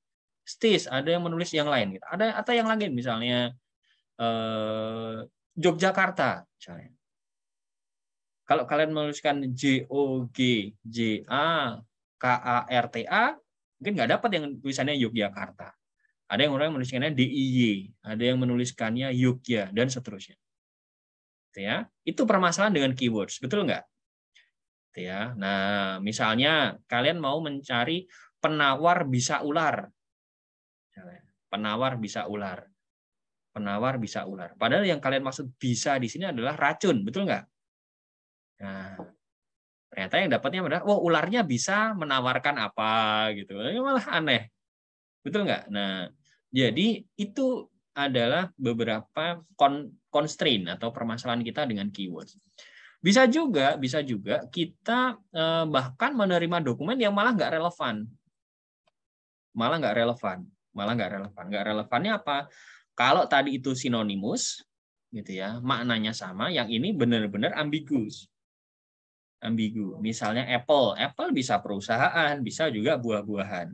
stis, ada yang menulis yang lain. Gitu. Ada atau yang lain misalnya eh, Yogyakarta misalnya. Kalau kalian menuliskan J O G J A K A R T A mungkin nggak dapat yang tulisannya Yogyakarta. Ada yang orang menuliskannya D I Y, ada yang menuliskannya Yogya dan seterusnya. Gitu ya. Itu permasalahan dengan keywords, betul nggak? Gitu ya. Nah, misalnya kalian mau mencari penawar bisa ular. Penawar bisa ular. Penawar bisa ular. Padahal yang kalian maksud bisa di sini adalah racun, betul nggak? Nah, ternyata yang dapatnya adalah, wah oh, ularnya bisa menawarkan apa gitu. Ini malah aneh. Betul nggak? Nah, jadi itu adalah beberapa kon constraint atau permasalahan kita dengan keywords. Bisa juga, bisa juga kita eh, bahkan menerima dokumen yang malah nggak relevan, malah nggak relevan malah nggak relevan. Nggak relevannya apa? Kalau tadi itu sinonimus, gitu ya, maknanya sama. Yang ini benar-benar ambigus, Ambigu. Misalnya apple, apple bisa perusahaan, bisa juga buah-buahan,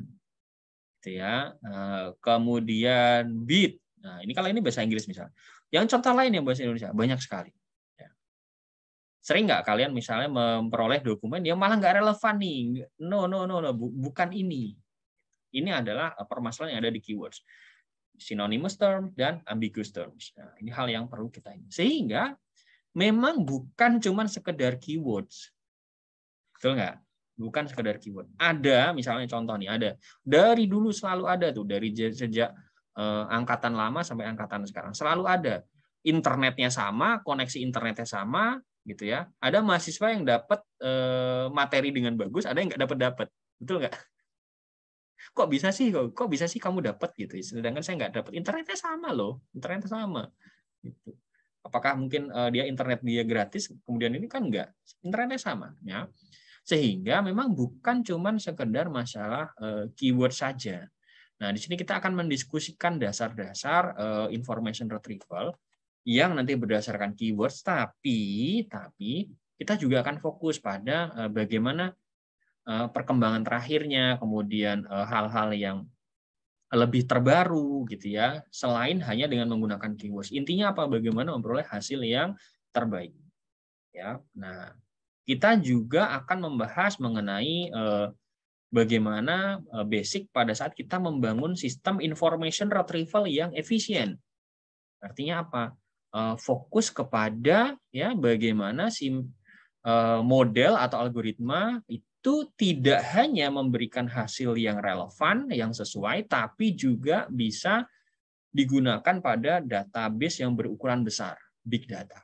gitu ya. Eh, kemudian beat. Nah, ini kalau ini bahasa Inggris misalnya. Yang contoh lain yang bahasa Indonesia banyak sekali ya. sering nggak kalian misalnya memperoleh dokumen yang malah nggak relevan nih no no no no bukan ini ini adalah eh, permasalahan yang ada di keywords. Synonymous term dan ambiguous terms. Nah, ini hal yang perlu kita ini. Sehingga memang bukan cuma sekedar keywords. Betul nggak? Bukan sekedar keyword. Ada misalnya contoh nih, ada. Dari dulu selalu ada tuh, dari sejak eh, angkatan lama sampai angkatan sekarang selalu ada. Internetnya sama, koneksi internetnya sama, gitu ya. Ada mahasiswa yang dapat eh, materi dengan bagus, ada yang nggak dapat dapat. Betul nggak? kok bisa sih kok, kok bisa sih kamu dapat gitu sedangkan saya nggak dapat internetnya sama loh internetnya sama gitu apakah mungkin uh, dia internet dia gratis kemudian ini kan nggak internetnya sama ya sehingga memang bukan cuman sekedar masalah uh, keyword saja nah di sini kita akan mendiskusikan dasar-dasar uh, information retrieval yang nanti berdasarkan keyword. tapi tapi kita juga akan fokus pada bagaimana Eh, perkembangan terakhirnya, kemudian eh, hal-hal yang lebih terbaru gitu ya, selain hanya dengan menggunakan keywords. Intinya apa? Bagaimana memperoleh hasil yang terbaik. Ya. Nah, kita juga akan membahas mengenai eh, bagaimana basic pada saat kita membangun sistem information retrieval yang efisien. Artinya apa? fokus kepada ya bagaimana si model atau algoritma itu itu tidak hanya memberikan hasil yang relevan, yang sesuai, tapi juga bisa digunakan pada database yang berukuran besar, big data.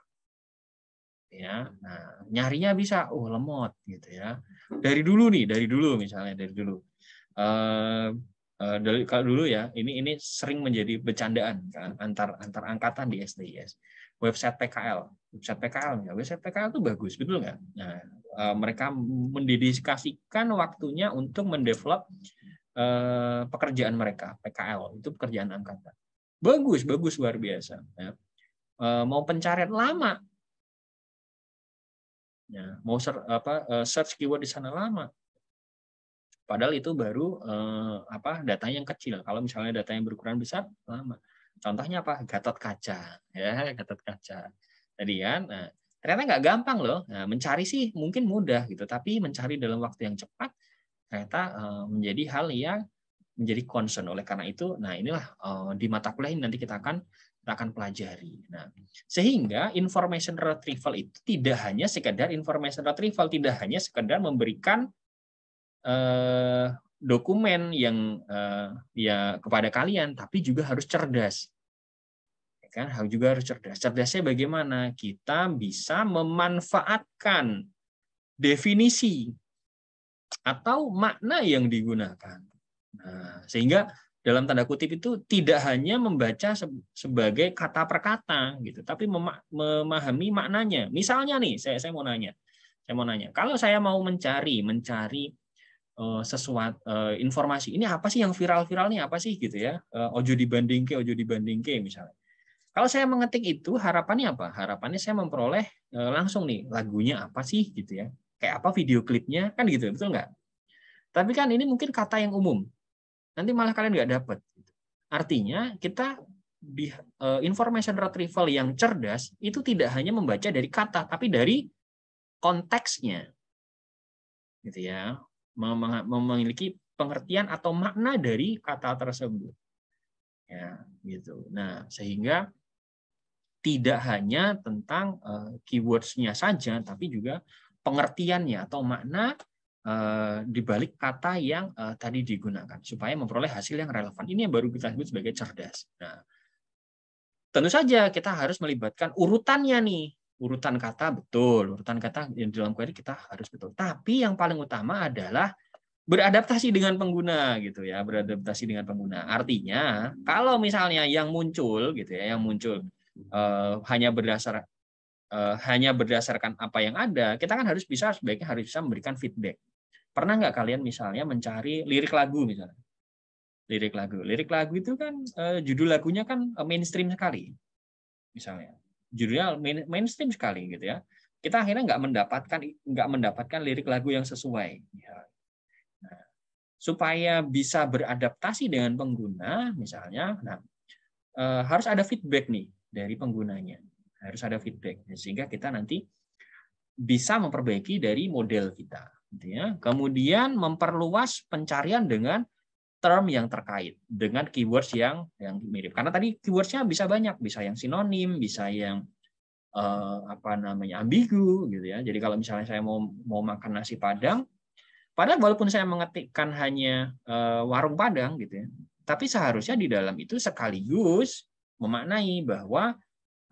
Ya, nah nyarinya bisa, oh lemot gitu ya. Dari dulu nih, dari dulu misalnya, dari dulu. Uh, uh, dari kalau dulu ya, ini ini sering menjadi bercandaan kan, antar antar angkatan di STIS website PKL. Website PKL ya, website PKL itu bagus, betul nggak? Nah, eh, mereka mendedikasikan waktunya untuk mendevelop eh, pekerjaan mereka, PKL itu pekerjaan angkatan. Bagus, bagus luar biasa. Ya. Eh, mau pencarian lama, ya, mau ser, apa, search keyword di sana lama. Padahal itu baru apa data yang kecil. Kalau misalnya data yang berukuran besar lama. Contohnya apa? Gatot kaca, ya Gatot kaca. Tadi kan, nah, ternyata nggak gampang loh. Nah, mencari sih mungkin mudah gitu, tapi mencari dalam waktu yang cepat ternyata uh, menjadi hal yang menjadi concern. Oleh karena itu, nah inilah uh, di mata kuliah ini nanti kita akan kita akan pelajari. Nah, sehingga information retrieval itu tidak hanya sekedar information retrieval, tidak hanya sekedar memberikan uh, dokumen yang uh, ya kepada kalian tapi juga harus cerdas ya kan harus juga harus cerdas cerdasnya bagaimana kita bisa memanfaatkan definisi atau makna yang digunakan nah, sehingga dalam tanda kutip itu tidak hanya membaca sebagai kata per kata gitu tapi memahami maknanya misalnya nih saya saya mau nanya saya mau nanya kalau saya mau mencari mencari Eh, sesuatu eh, informasi ini apa sih yang viral-viral nih apa sih gitu ya eh, ojo dibandingke ojo dibandingke misalnya kalau saya mengetik itu harapannya apa harapannya saya memperoleh langsung nih lagunya apa sih gitu ya kayak apa video klipnya kan gitu betul nggak tapi kan ini mungkin kata yang umum nanti malah kalian nggak dapet gitu. artinya kita di information retrieval yang cerdas itu tidak hanya membaca dari kata tapi dari konteksnya gitu ya memiliki pengertian atau makna dari kata tersebut. Ya, gitu. Nah, sehingga tidak hanya tentang eh, keywordsnya saja, tapi juga pengertiannya atau makna uh, di balik kata yang eh, tadi digunakan, supaya memperoleh hasil yang relevan. Ini yang baru kita sebut sebagai cerdas. Nah, tentu saja kita harus melibatkan urutannya nih urutan kata betul, urutan kata yang di dalam query kita harus betul. Tapi yang paling utama adalah beradaptasi dengan pengguna gitu ya, beradaptasi dengan pengguna. Artinya, kalau misalnya yang muncul gitu ya, yang muncul uh, hanya berdasar uh, hanya berdasarkan apa yang ada, kita kan harus bisa sebaiknya harus bisa memberikan feedback. Pernah nggak kalian misalnya mencari lirik lagu misalnya? Lirik lagu. Lirik lagu itu kan uh, judul lagunya kan mainstream sekali. Misalnya judulnya main, mainstream sekali gitu ya kita akhirnya nggak mendapatkan nggak mendapatkan lirik lagu yang sesuai ya. nah, supaya bisa beradaptasi dengan pengguna misalnya nah e, harus ada feedback nih dari penggunanya harus ada feedback sehingga kita nanti bisa memperbaiki dari model kita gitu ya kemudian memperluas pencarian dengan term yang terkait dengan keywords yang yang mirip. Karena tadi keywordsnya bisa banyak, bisa yang sinonim, bisa yang uh, apa namanya ambigu gitu ya. Jadi kalau misalnya saya mau mau makan nasi padang, padahal walaupun saya mengetikkan hanya uh, warung padang gitu ya, tapi seharusnya di dalam itu sekaligus memaknai bahwa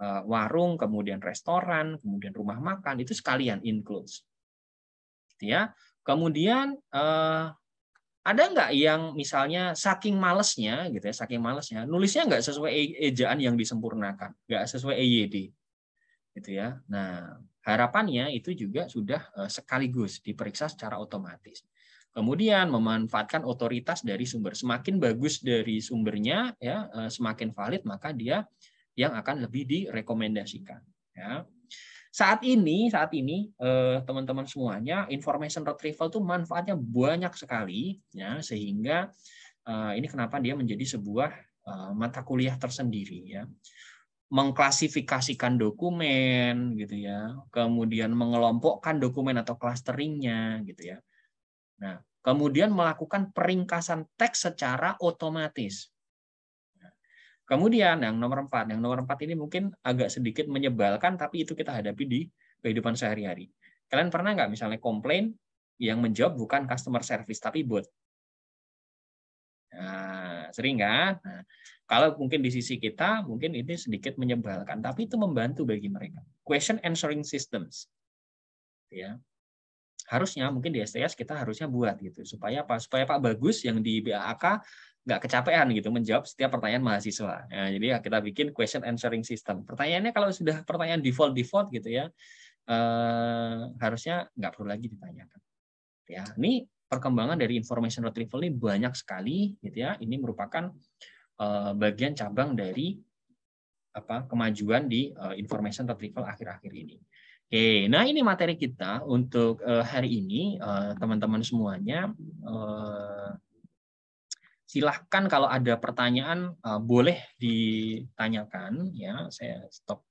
uh, warung, kemudian restoran, kemudian rumah makan itu sekalian includes, gitu ya. Kemudian uh, ada nggak yang misalnya saking malesnya gitu ya, saking malesnya, nulisnya nggak sesuai e-, ejaan yang disempurnakan, nggak sesuai EYD, gitu ya. Nah harapannya itu juga sudah e, sekaligus diperiksa secara otomatis. Kemudian memanfaatkan otoritas dari sumber. Semakin bagus dari sumbernya, ya e, semakin valid maka dia yang akan lebih direkomendasikan. Ya saat ini saat ini eh, teman-teman semuanya information retrieval tuh manfaatnya banyak sekali ya sehingga eh, ini kenapa dia menjadi sebuah eh, mata kuliah tersendiri ya mengklasifikasikan dokumen gitu ya kemudian mengelompokkan dokumen atau clusteringnya gitu ya nah kemudian melakukan peringkasan teks secara otomatis Kemudian yang nomor empat, yang nomor empat ini mungkin agak sedikit menyebalkan, tapi itu kita hadapi di kehidupan sehari-hari. Kalian pernah nggak misalnya komplain yang menjawab bukan customer service tapi bot? Nah, sering kan? Nah, kalau mungkin di sisi kita, mungkin ini sedikit menyebalkan, tapi itu membantu bagi mereka. Question answering systems, ya harusnya mungkin di STS kita harusnya buat gitu supaya apa supaya Pak Bagus yang di BAAK nggak kecapean gitu menjawab setiap pertanyaan mahasiswa. Nah, jadi ya kita bikin question answering system. Pertanyaannya kalau sudah pertanyaan default default gitu ya, eh, harusnya nggak perlu lagi ditanyakan. Ya, ini perkembangan dari information retrieval ini banyak sekali gitu ya. Ini merupakan eh, bagian cabang dari apa kemajuan di eh, information retrieval akhir-akhir ini. Oke, nah ini materi kita untuk eh, hari ini eh, teman-teman semuanya. Eh, silahkan kalau ada pertanyaan eh, boleh ditanyakan ya saya stop